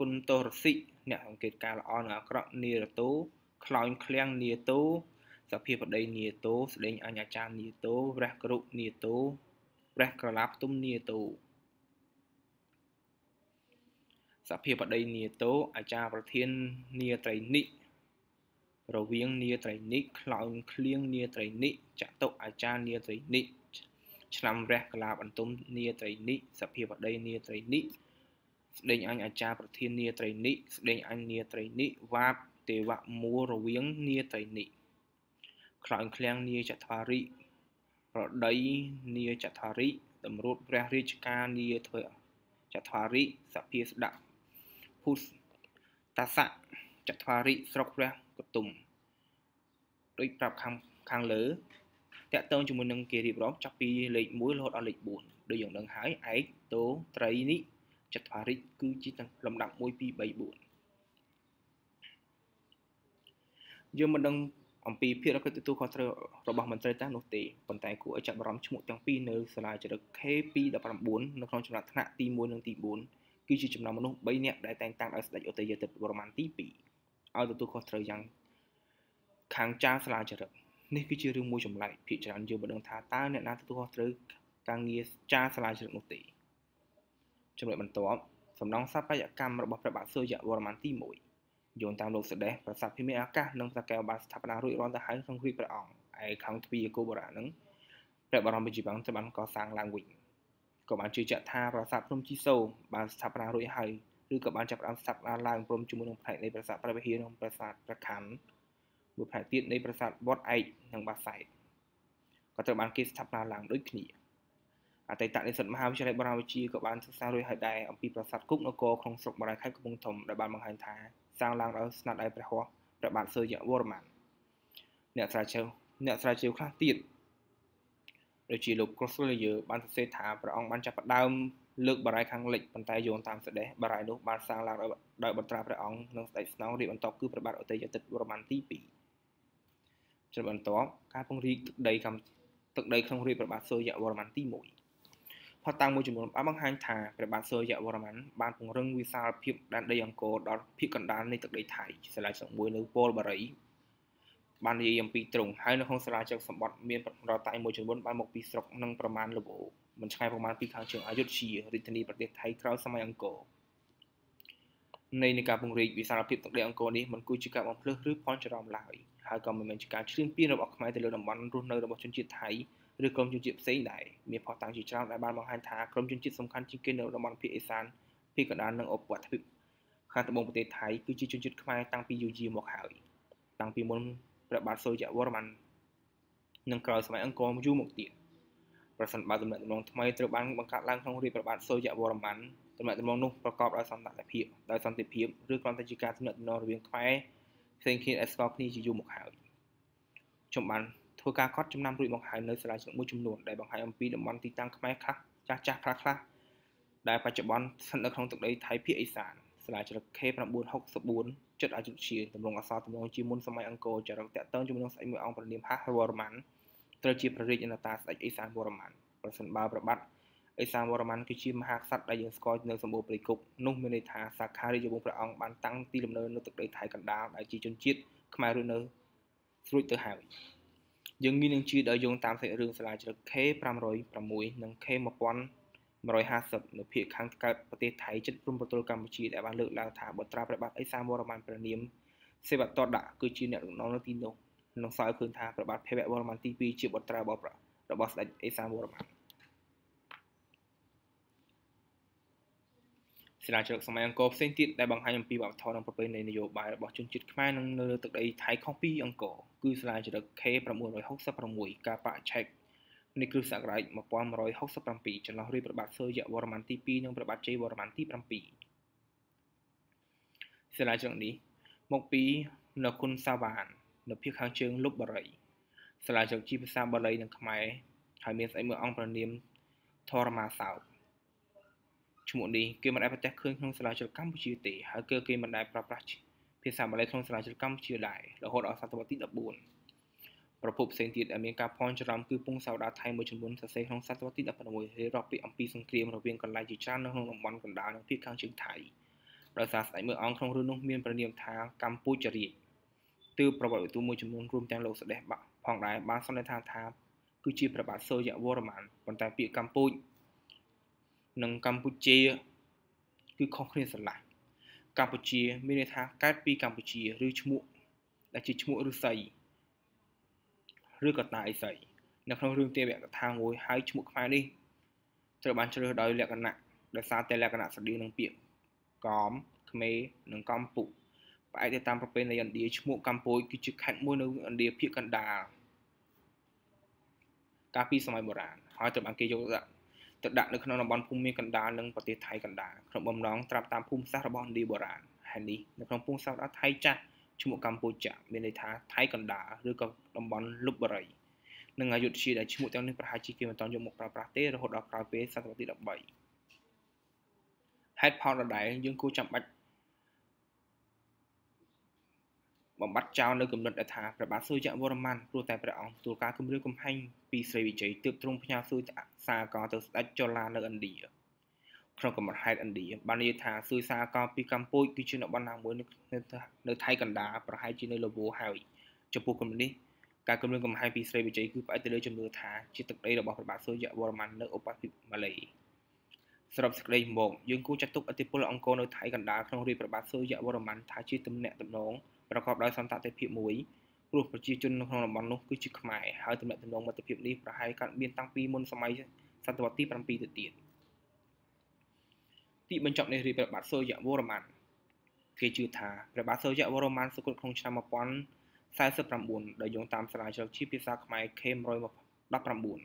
គុណតរសិអ្នកសង្កេតការល្អនិងអាក្រក់នីរតោខ្លោញឃ្លាំងនីតោសភាបដីនីតោស្ដែងអញ្ញាចារនីតោព្រះគ្រុនីតោព្រះក្រឡាផ្ទុំនីតោសភាបដីនាតូអាចារ្យប្រធាននាត្រីនិករវាងនាត្រីនិកខ្លោងឃ្លៀងនាត្រីនិកចតុអាចារ្យនាត្រីនិកឆ្នាំរះកលាបន្ទុំនាត្រីនិកសភាបដីនាត្រីនិកស្ដេចអញអាចារ្យប្រធាននាត្រីនិកស្ដេចអញនាត្រីនិកវាបទេវៈមួរវាងនាត្រីនិកខ្លោងឃ្លៀងនាចថារិប្រដីនាចថារិតម្រួតព្រះរាជការនាធ្វើចថារិសភាស្ដាក់ភូសតាស័កចត្វារិស្រុកព្រះកតុមដូចប្រាប់ខាងខាងលើតកតងជាមួយនឹងគេរៀបរាប់ចាប់ពីលេខ1រហូតដល់លេខ4ដូចយើងដឹងហើយឯកតោត្រីនេះចត្វារិគឺជាលំដាប់1 2 3 4យើងមិនដឹងអំពីភារកិច្ចទទួលខុសត្រូវរបស់មន្ត្រីតានោះទេប៉ុន្តែគួរឲ្យចាប់អារម្មណ៍ឈ្មោះទាំងពីរនៅសាលាចរិត K219 នៅក្នុងចំណាត់ថ្នាក់ទី1និងទី4គឺជាចំណោមមនុស្ស3នាក់ដែលតែងតាំងឲ្យស្ដេចអូតេយេទិតវរ្ម័នទី2ឲ្យទទួលខុសត្រូវយ៉ាងខាងចារស្លាចរិតនេះគឺជារឿងមួយចម្លែកភាគច្រើនយើងមិនដឹងថាតើអ្នកណាទទួលខុសត្រូវការងារចារស្លាចរិតនោះទេចំណុចបន្ទាប់សំណងសាបយកម្មរបស់ព្រះបាទសូរ្យវរ្ម័នទី1យោងតាមលោកសេដេសប្រាសាទភីមេអាកាសនិងសាកែវបានស្ថាបនារួចរាល់ទៅហើយក្នុងគ្រាព្រះអង្គឯខាងទ្វីគោបុរាណនឹងព្រះបរមរាជាវាំងត្រូវបានកសាងឡើងវិញក៏បានជឿជាក់ថាប្រាសាទភ្នំជីសូរបានស្ថាបនារួចហើយឬក៏បានចាប់ផ្ដើមស្ថាបនាឡើងព្រមជាមួយនឹងផ្នែកនៃប្រាសាទព្រះវិហារនិងប្រាសាទប្រខ័នមួយផ្នែកទៀតនៃប្រាសាទវត្តឯកនិងបាសែតក៏ត្រូវបានគេស្ថាបនាឡើងដូចគ្នា អតីតនិស្សិតមហាវិទ្យាល័យបរាវិទ្យាក៏បានសិក្សារួចហើយដែរអំពីប្រាសាទគុកនគរក្នុងស្រុកបរាខេត្តកំពង់ធំដែលបានបង្ហាញថាសាងឡើងដោយស្នាដៃព្រះហស្ថព្រះបាទសូរ្យវរ្ម័នអ្នកស្រាវជ្រាវអ្នកស្រាវជ្រាវខ្លះទៀតដូចជាលោក Crosslyer បានសរសេរថាព្រះអង្គបានចាប់ផ្ដើមលើកបារាយខាងលិចប៉ុន្តែយោងតាមសេចក្តីបារាយនោះបានសាងឡើងដោយបន្ត្រាព្រះអង្គនិងស្ដេចស្នងរាជបន្តគឺព្រះបាទអតីតយុធវរ្ម័នទី2ចំណុចបន្ទាប់ការពង្រីកទឹកដីកម្មទឹកដីក្នុងរាជព្រះបាទសូរ្យវរ្ម័នទី1ផតាំងមួយចំនួនបានបង្ហាញថាព្រះបាទសូរ្យវរ្ម័នបានពង្រឹងវិសាលភាពដែនដីអង្គរដល់ភាគកណ្ដាលនៃទឹកដីថៃស្លាយស្រុកមួយនៅពលបារីបាននិយាយអំពីទ្រង់ហើយនៅក្នុងសាលាចក្រសម្បត្តិមានប្រតៃមួយចំនួនបានមកពីស្រុកនិងប្រមាណលវោមិនឆ្ងាយប្រមាណពីខាងជើងអយុធ្យារាជធានីប្រទេសថៃក្រោយសម័យអង្គរនៃនៃការពង្រីកវិសាលភាពទឹកដីអង្គរនេះមិនគួរជាការបំភ្លើសឬផន់ច្រឡំឡើយហើយក៏មិនមែនជាការឈ្លានពានរបស់ខ្មែរទៅលើតំបន់រស់នៅរបស់ជនជាតិថៃឬក្រុមជនជាតិផ្សេងដែរមានផុសតាំងជាច្រើនដែលបានបង្ហាញថាក្រុមជនជាតិសំខាន់ជាងគេនៅតំបន់ភាគឦសានភាគកណ្ដាលនិងឧបទ្វីបខាងត្បូងប្រទេសថៃគឺជាជនជាតិខ្មែរតាំងពីយូរយារមកហើយតាំងពីមុនព្រះបាទសូរ្យវរ្ម័ននិងក្រោយសម័យអង្គរយូរមកទៀតប្រសិនបើតំណែងតំណងថ្មីត្រូវបានបង្កើតឡើងក្នុងរាជព្រះបាទសូរ្យវរ្ម័នតំណែងតំណងនោះប្រកបដោយសន្តិភាពដោយសន្តិភាពឬគ្រាន់តែជាការទំនាក់ទំនងរវាងខ្មែរផ្សេងគ្នាឲ្យស្គាល់គ្នាជាយូរមកហើយខ្ញុំបានធ្វើការកត់ចំណាំរួចបង្ហាញនៅសាលាជ្រកមួយចំនួនដែលបង្ហាញអំពីតំបន់ទីតាំងខ្មែរខ្លះចាស់ចាស់ខ្លះខ្លះដែលបច្ចុប្បន្នស្ថិតនៅក្នុងទឹកដីថៃភាគឦសានស្រាវជ្រាវ K964 ចិត្តអយុធ្យាទម្រង់អសរទម្រង់ជាមុនសម័យអង្គរចរិតតាក់ទងជាមួយនឹងស្ដេចមួយអង្គប្រណាមហសវរ្ម័នត្រូវជាព្រះរាជអនតាស្ដេចអេសានវរ្ម័នប្រសិនបើប្របាទអេសានវរ្ម័នគឺជាមហាក្សត្រដែលយើងស្គាល់នៅសម្បូរព្រៃគុកនោះមានន័យថាសាខារាជវង្សព្រះអង្គបានតាំងទីលំនៅនៅទឹកដីថៃកណ្ដាលដែលជាជនជាតិខ្មែររស់នៅស្រួចទៅហើយយើងងាយនឹងជឿដោយយោងតាមសាច់រឿងសាលាជ្រឹក K506 និង K1000 150នៅភូមិខាងកើតប្រទេសថៃជិតព្រំប្រទល់កម្ពុជាដែលបានលើកឡើងថាបត្រាព្រះបាទអេសាវរ្ម័នព្រះនាមសេវតតដាក់គឺជាអ្នករំលងនៅទីនោះនឹងសើឃើញថាព្រះបាទភវវរ្ម័នទី2ជាបត្រារបស់របស់ស្ដេចអេសាវរ្ម័នសេនាជរសម័យអង្គរផ្សេងទៀតដែលបង្ហាញអំពីវប្បធម៌និងប្រពៃណីនយោបាយរបស់ជនជាតិខ្មែរនៅលើទឹកដីថៃខុសពីអង្គរគឺសេនាជរ K966 កាបឆែកនៃគ្រិស្តសករាជ1167ចន្លោះរាជព្រះបាទសូរ្យវរ្ម័នទី2និងព្រះបាទជ័យវរ្ម័នទី7សិលាជរឹកនេះមកពីនគុណសាវ៉ាន នៅភាគខាងជើងលុបបរិយសិលាជរឹកជាភាសាបាលីនិងខ្មែរហើយមានស្អីមួយអង្គប្រណាមធរមាសោតឈ្មោះនេះគេមិនដែលប្រទះឃើញក្នុងសិលាជរឹកកម្ពុជាទេហើយគឺគេមិនដែលប្រើប្រាស់ភាសាបាលីក្នុងសិលាជរឹកកម្ពុជាដែររហូតដល់សតវត្សរ៍ទី14ប្រភពផ្សេងទៀតដែលមានការភ័ន្តច្រឡំគឺពងសាវតាថៃមួយចំនួនសរសេរក្នុងសតវត្សទី16រៀបរាប់ពីអំពីសង្គ្រាមរវាងកន្លែងជាច្រើននៅក្នុងតំបន់កណ្ដាលនិងភាគខាងជើងថៃដោយសារស្ដេចមួយអង្គក្នុងរឿងនោះមានប្រណិមថាកម្ពុជារាជទើបប្រវត្តិវិទូមួយចំនួនរួមទាំងលោកស្ដេចបាក់ផងដែរបានសន្និដ្ឋានថា គឺជាប្របាទសូរ្យវរ្ម័នប៉ុន្តែពាក្យកម្ពុជានិងកម្ពុជាគឺខុសគ្នាស្រឡះកម្ពុជាមានន័យថាកើតពីកម្ពុជាឬឈ្មោះដែលជាឈ្មោះរុស្សីឬក៏តាឥសីនៅក្នុងរឿងទេវកថាមួយហើយឈ្មោះខ្មែរនេះត្រូវបានជ្រើសដោយលក្ខណៈដោយសារតែលក្ខណៈស្រដៀងនឹងពាក្យកំក្មេនិងកំពុផ្អែកទៅតាមប្រពៃណីឥណ្ឌាឈ្មោះកម្ពុជាគឺជាខេត្តមួយនៅឥណ្ឌាភាគកណ្ដាលកាលពីសម័យបុរាណហើយត្រូវបានគេយកដាក់ទៅដាក់នៅក្នុងតំបន់ភូមិមានកណ្ដាលនិងប្រទេសថៃកណ្ដាលក្នុងបំណងត្រាប់តាមភូមិសាស្ត្ររបស់ឥណ្ឌាបុរាណហើយនេះនៅក្នុងភូមិសាស្ត្រថៃចាស់ឈ្មោះកម្ពុជាមានន័យថាថៃកណ្ដាលឬក៏តំបន់លុបបុរីនិងអយុធ្យាដែលឈ្មោះទាំងនេះប្រហែលជាគេមិនទាន់យកមកប្រើប្រាស់ទេរហូតដល់ក្រោយពេលសតវត្សទី13ហេតុផលដដែលយើងគួរចាំបាច់បំបត្តិចោលនៅគំនិតដែលថាព្រះបាទសូរ្យវរ្ម័នព្រោះតែព្រះអង្គទទួលការគំរាមកំហែងពីស្រីវិជ័យទើបទ្រង់ផ្ញើសួយសាកលទៅស្ដេចចោឡានៅឥណ្ឌាក្នុងកំណត់ហេតុឥណ្ឌាបាននិយាយថាសួយសារកោពីកម្ពុជាគឺជានៅបណ្ណាមួយនៅថៃកណ្ដាលប្រហែលជានៅលវហើយចំពោះគំនិតនេះការគម្រាមកំហែងពីស្រីវិជ័យគឺផ្អែកទៅលើជំនឿថា ជាទឹកដីរបស់ព្រះបាទសូរ្យវរ្ម័ននៅឧបទ្វីបម៉ាឡេសរុបសេចក្តីមកយើងគួរចាត់ទុកអធិពលអង្គរនៅថៃកណ្ដាលក្នុងរាជព្រះបាទសូរ្យវរ្ម័នថាជាទំនាក់ទំនងប្រកបដោយសន្តតិភាពមួយព្រោះប្រជាជននៅក្នុងតំបន់នោះគឺជាខ្មែរហើយទំនាក់ទំនងមិត្តភាពនេះប្រហែលកើតមានតាំងពីមុនសម័យសតវត្សទី7ទៅទៀត។ទីបញ្ចប់នៃរាជព្រះបាទសូរ្យវរ្ម័នគេជឿថាព្រះបាទសូរ្យវរ្ម័នសុគតក្នុងឆ្នាំ1049ដោយយោងតាមស្រាវជ្រាវជាភាសាខ្មែរខេម119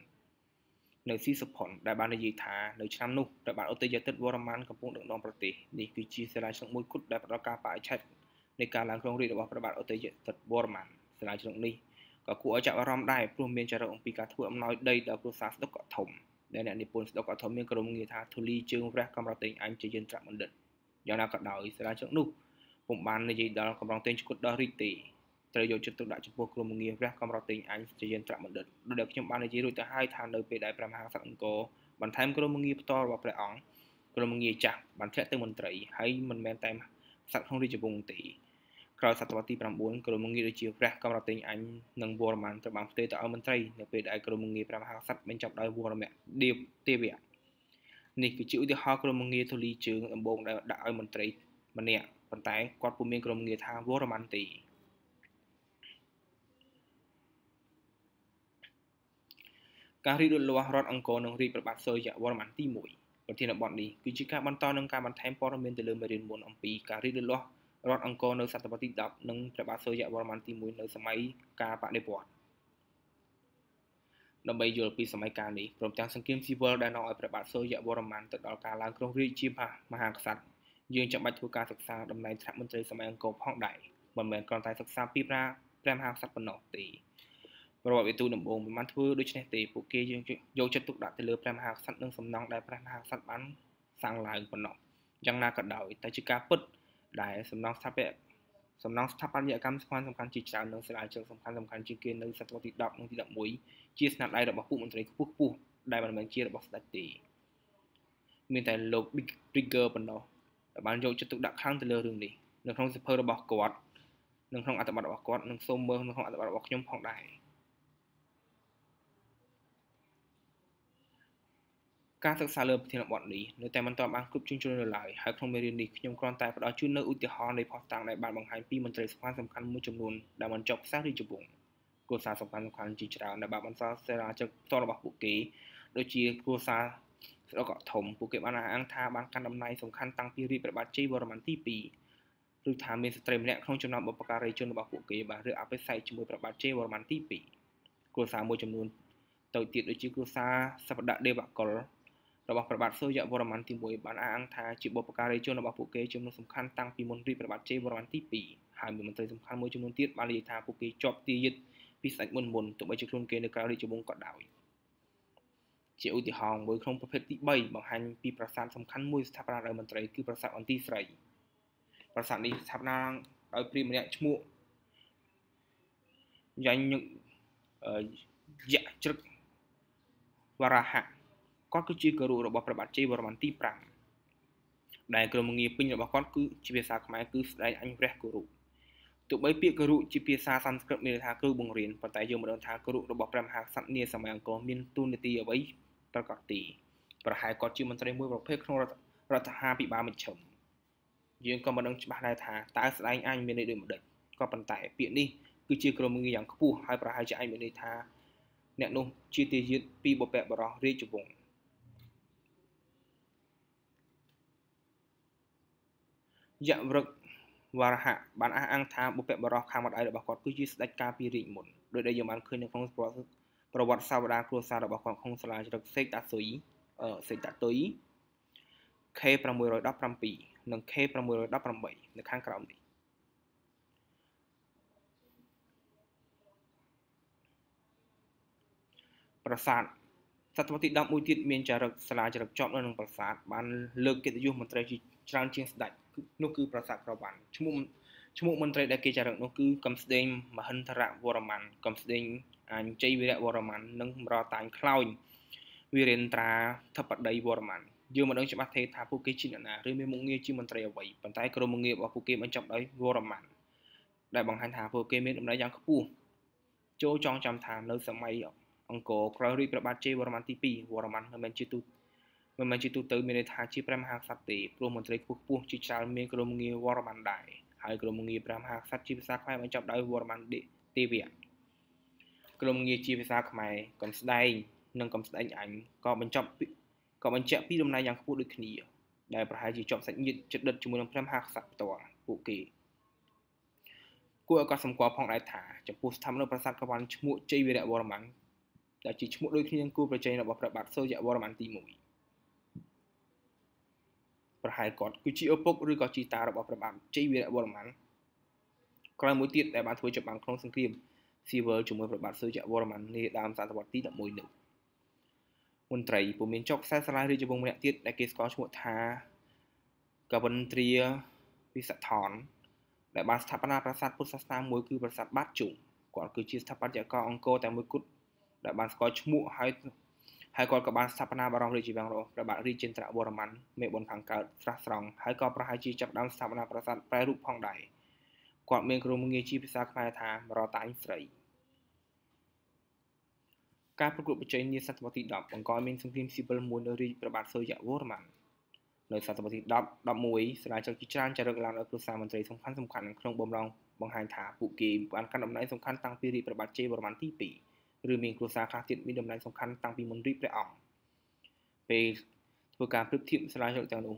នៅស៊ីសុផុនដែលបាននិយាយថានៅឆ្នាំនោះព្រះបាទឧទយទិតវរ្ម័នកំពុងដឹកនាំប្រទេសនេះគឺជាស្រាវជ្រាវមួយគត់ដែលផ្ដល់ការបរិឆេទនៃការឡើងគ្រងរាជរបស់ព្រះបាទឧទយទិតវរ្ម័នស្រាវជ្រាវនេះក៏គួរឲ្យចាប់អារម្មណ៍ដែរព្រោះមានចរិតអំពីការធ្វើអំណោយដីដល់គ្រួសារស្ដុកកធំ។ដែលអ្នកនិពន្ធស្ដុកអធមមានក្រុមងារថាធូលីជើងរះកំរតេងអញជាយន្ត្របណ្ឌិតយ៉ាងណាក៏ដោយសាលាជើងនោះពុំបាននិយាយដល់កំរងតេងឈុតដល់រីកទេត្រូវយកចិត្តទុកដាក់ចំពោះក្រុមងារព្រះកំរតេងអញជាយន្ត្របណ្ឌិតដូចដែលខ្ញុំបាននិយាយរួចទៅហើយថានៅពេលដែលព្រះមហាក្សត្រអង្គរបន្ថែមក្រុមងារផ្ទាល់របស់ព្រះអង្គក្រុមងារចាស់បានធ្លាក់ទៅមន្ត្រីហើយមិនមែនតែក្សត្រក្នុងរាជវង្សទេក្រោយសតវត្សទី9ក្រមងារដូចជាព្រះកំរតេញអញនិងវរ្ម័នត្រូវបានផ្ទេរទៅឲ្យមន្ត្រីនៅពេលដែលក្រមងារព្រះមហាក្សត្របញ្ចប់ដោយវរមៈទេវទេវៈនេះគឺជាឧទាហរណ៍ក្រមងារធូលី ជើងដំបងដែលដាក់ឲ្យមន្ត្រី ម្នាក់ប៉ុន្តែគាត់ពុំមានក្រមងារថាវរ្ម័នទេការរីកលូតលាស់រដ្ឋអង្គរនិងរាជប្របាទសូរ្យវរ្ម័នទី1ប្រធានបទនេះគឺជាការបន្តនឹងការបន្ថែមព័ត៌មានទៅលើមេរៀនមុនអំពីការរីកលូតលាស់រដ្ឋអង្គរនៅសតវត្សទី10និងព្រះបាទសូរ្យវរ្ម័នទី1នៅសម័យកាលបដិវត្តន៍ដើម្បីយល់ពីសម័យកាលនេះព្រមទាំងសង្គ្រាមស៊ីវិលដែលនាំឲ្យព្រះបាទសូរ្យវរ្ម័នទៅដល់ការឡើងគ្រងរាជ្យជាមហាក្សត្រយើងចាំបាច់ធ្វើការសិក្សាដំណែងថ្នាក់មន្ត្រីសម័យអង្គរផងដែរមិនមែនគ្រាន់តែសិក្សាពីប្រាព្រះមហាក្សត្រប៉ុណ្ណោះទេប្រវត្តិវិទូដំបូងមិនបានធ្វើដូច្នេះទេពួកគេយើងយកចិត្តទុកដាក់ទៅលើព្រះមហាក្សត្រនិងសំណង់ដែលព្រះមហាក្សត្របានសាងឡើងប៉ុណ្ណោះយ៉ាងណាក៏ដោយតែជាការពិតគដែលសំណង់ស្ថាបត្យសំណង់ស្ថាបត្យកម្មសំខាន់សំខាន់ជាច្រើននិងសាលាជើងសំខាន់សំខាន់ជាងគេនៅសតវត្សទី10និងទី11ជាស្នាដៃរបស់ពួកមន្ត្រីខ្ពស់ខ្ពស់ដែលមិនមែនជារបស់ស្ដេចទេមានតែលោក Trigger ប៉ុណ្ណោះដែលបានយកចិត្តទុកដាក់ខ្លាំងទៅលើរឿងនេះនៅក្នុងសៀវភៅរបស់គាត់នៅក្នុងអត្ថបទរបស់គាត់និងសូមមើលនៅក្នុងអត្ថបទរបស់ខ្ញុំផងដែរការសិក្សាលើប្រធានបទនេះនៅតែមិនទាន់បានគ្រប់ជ្រុងជ្រោយនៅឡើយហើយក្នុងមេរៀននេះខ្ញុំគ្រាន់តែផ្ដល់ជូននូវឧទាហរណ៍នៃផុសតាងដែលបានបង្ហាញពីមន្ត្រីសំខាន់សំខាន់មួយចំនួនដែលបានចុះផ្សាយរាជវង្សគ្រួសារសំខាន់សំខាន់ជាច្រើនដែលបានបន្សល់សេរីចិត្តផ្ទាល់របស់ពួកគេដូចជាគ្រួសារស្ដុកកធំពួកគេបានអះអាងថាបានកាន់តំណែងសំខាន់តាំងពីរាជព្រះបាទជ័យវរ្ម័នទី2ឬថាមានស្ត្រីម្នាក់ក្នុងចំណោមបុព្វការីជនរបស់ពួកគេបានរើអបិសេកជាមួយព្រះបាទជ័យវរ្ម័នទី2គ្រួសារមួយចំនួនតូចទៀតដូចជាគ្រួសារសពដៈដេវកុលរបស់ព្រះបាទសូរ្យវរ្ម័នទី1បានអះអាងថាជាបុព្វការីជនរបស់ពួកគេចំនួនសំខាន់តាំងពីមុនរាជព្រះបាទជ័យវរ្ម័នទី2ហើយមានមន្ត្រីសំខាន់មួយចំនួនទៀតបាននិយាយថាពួកគេជាប់ទាយិតពីស្ដេចមុនមុនទោះបីជាខ្លួនគេនៅក្រៅរាជវង្សក៏ដោយជាឧទាហរណ៍មួយក្នុងប្រភេទទី3បង្ហាញពីប្រាសាទសំខាន់មួយស្ថាបនាដោយមន្ត្រីគឺប្រាសាទអន្តីស្រីប្រាសាទនេះស្ថាបនាដោយព្រាហ្មណ៍ម្នាក់ឈ្មោះយ៉ាញ់យៈជ្រឹកវរហៈគាត់គឺជាគោរពរបស់ព្រះបាទជ័យវរ្ម័នទី5ដែលក្រុមងារពេញរបស់គាត់គឺជាភាសាខ្មែរគឺស្ដែងអញព្រះគោរពទោះបីពាក្យគោរពជាភាសាសំស្ក្រឹតមានន័យថាគ្រូបង្រៀនប៉ុន្តែយើងមិនដឹងថាគោរពរបស់ព្រះមហាក្សត្រនាសម័យអង្គរមានទូនាទីអ្វីប្រកបទីប្រហែលគាត់ជាមន្ត្រីមួយប្រភេទក្នុងរដ្ឋាភិបាលមជ្ឈិមយើងក៏មិនដឹងច្បាស់ដែរថាតើស្ដែងអញមានន័យដូចម្ដេចក៏ប៉ុន្តែពាក្យនេះគឺជាក្រុមងារយ៉ាងខ្ពស់ហើយប្រហែលជាអាចមានន័យថា អ្នកនោះជាទាយាទពីបុព្វបរោះរាជវង្សយៈវរឹកវរហៈបានអះអាងថាបុព្វបរោះខាងម្ដាយរបស់គាត់គឺជាស្ដេចការពីរាជមុនដោយដែលយើងបានឃើញនៅក្នុងប្រវត្តិសាវតារគ្រួសាររបស់គាត់ក្នុងសាលាជ្រឹកសេកតាស៊ុយអឺសេកតាទុយ K617 និង K618 នៅខាងក្រោមនេះប្រាសាទសតវត្សទី11ទៀតមានចារឹកសាលាចារឹកជាប់នៅនឹងប្រាសាទបានលើកកិត្តិយសមន្ត្រីច្រើនជាងស្ដេចនោះគឺប្រាសាទក្រវ៉ាន់ឈ្មោះឈ្មោះមន្ត្រីដែលគេចារឹកនោះគឺកំស្ដេញមហិន្ទរវរ្ម័នកំស្ដេញអញ្ជ័យវីរវរ្ម័ននិងមរតាញខ្លោញវីរិនត្រាធបតីវរ្ម័នយើងមិនដឹងច្បាស់ទេថាពួកគេជាអ្នកណាឬមានមុខងារជាមន្ត្រីអ្វីប៉ុន្តែក្រុមមុខងាររបស់ពួកគេបញ្ចប់ដោយវរ្ម័នដែលបង្ហាញថាពួកគេមានដំណើរយ៉ាងខ្ពស់ចូលចងចាំថានៅ សម័យអង្គរក្រោយរាជព្រះបាទជ័យវរ្ម័នទី2វរ្ម័នមិនមែនជាទូមិនមែនជាទូទៅមានន័យថាជាព្រះមហាក្សត្រទេព្រោះមន្ត្រីខ្ពស់ខ្ពស់ជាច្រើនមានក្រុមងារវរ្ម័នដែរហើយក្រុមងារព្រះមហាក្សត្រជាភាសាខ្មែរបញ្ចប់ដោយវរ្ម័នទេវៈក្រុមងារជាភាសាខ្មែរកំស្ដែងនិងកំស្ដែងអញក៏បញ្ចប់ក៏បញ្ជាក់ពីដំណើរយ៉ាងខ្ពស់ដូចគ្នា ដែលប្រហែលជាជាប់សាច់ញាតិចិត្តដិតជាមួយនឹងព្រះមហាក្សត្រផ្ទាល់ពួកគេគួរឲ្យកត់សម្គាល់ផងដែរថាចំពោះស្ថាបនៅប្រាសាទកវ៉ាន់ឈ្មោះជ័យវីរៈវរ្ម័នដែលជាឈ្មោះដូចគ្នានឹងគូប្រជែងរបស់ព្រះបាទសូរ្យវរ្ម័នទី1ប្រហែលគាត់គឺជាឪពុកឬក៏ជីតារបស់ព្រះបាទជ័យវីរវរ្ម័នក្រោយមួយទៀតដែលបានធ្វើចម្បាំងក្នុងសង្គ្រាមស៊ីវិលជាមួយព្រះបាទសូជវរ្ម័ននាដើមសតវត្សទី11នោះមន្ត្រីពុំមានចុកខ្សែស្រឡាយរាជវង្សម្នាក់ទៀតដែលគេស្គាល់ឈ្មោះថាកវិនទ្រាវិសថនដែលបានស្ថាបនាប្រាសាទពុទ្ធសាសនាមួយគឺប្រាសាទបាតជុងគាត់គឺជាស្ថាបត្យករអង្គរតែមួយគត់ដែលបានស្គាល់ឈ្មោះហើយហើយគាត់ក៏បានស្ថាបនាបារំរាជវាំងរបស់ព្រះបាទរាជេន្ទ្រវរ្ម័នមេបុនផាំងកើតស្រះស្រង់ហើយក៏ប្រហែលជាចាប់ដើមស្ថាបនាប្រាសាទប្រែរូបផងដែរគាត់មានក្រុមងារជាភាសាខ្មែរថារតាញស្រីការប្រកួតប្រជែងនាសតវត្សទី10បង្កឲ្យមានសង្គ្រាមស៊ីវិលមួយនៅរាជព្រះបាទសូរ្យវរ្ម័ននៅសតវត្សទី10 11សាលាចៅជាច្រើនចារឹកឡើងឲ្យព្រោះសារមន្ត្រីសំខាន់សំខាន់ក្នុងបំរងបង្ហាញថាពួកគេបានកាន់តំណែងសំខាន់តាំងពីរាជព្រះបាទជ័យវរ្ម័នទី2ឬមានគ្រួសារខ្លះទៀតមានតំណែងសំខាន់តាំងពីមុនរីព្រះអង្គពេលធ្វើការប្រៀបធៀបស្រាវជ្រាវទាំងនោះ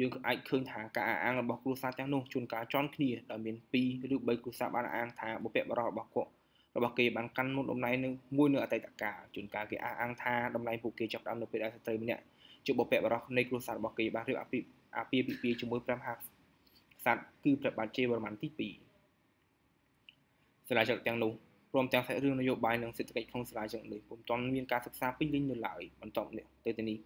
យើងអាចឃើញថាការអាងរបស់គ្រួសារទាំងនោះជួនកាលជន់គ្នាដោយមាន2ឬ3គ្រួសារបានអាងថាបុព្វបុរសរបស់គាត់របស់គេបានកាន់មុខតំណែងនឹងមួយនៅអតីតកាលជួនកាលគេអះអាងថាតំណែងពួកគេចាប់ដើមនៅពេលដែលស្ត្រីម្នាក់ជាបុព្វបុរសនៃគ្រួសាររបស់គេបានរៀបអាពាហ៍អាពាហ៍ពិពាហ៍ជាមួយព្រះមហាក្សត្រគឺព្រះបាទជ័យវរ្ម័នទី2ស្រាវជ្រាវទាំងនោះព្រមទាំងសាច់រឿងនយោបាយនិងសេដ្ឋកិច្ចក្នុងស្រាវជ្រាវនេះពុំទាន់មានការសិក្សាពេញលេញនៅឡើយបន្ទាប់នេះទៅទីនេះ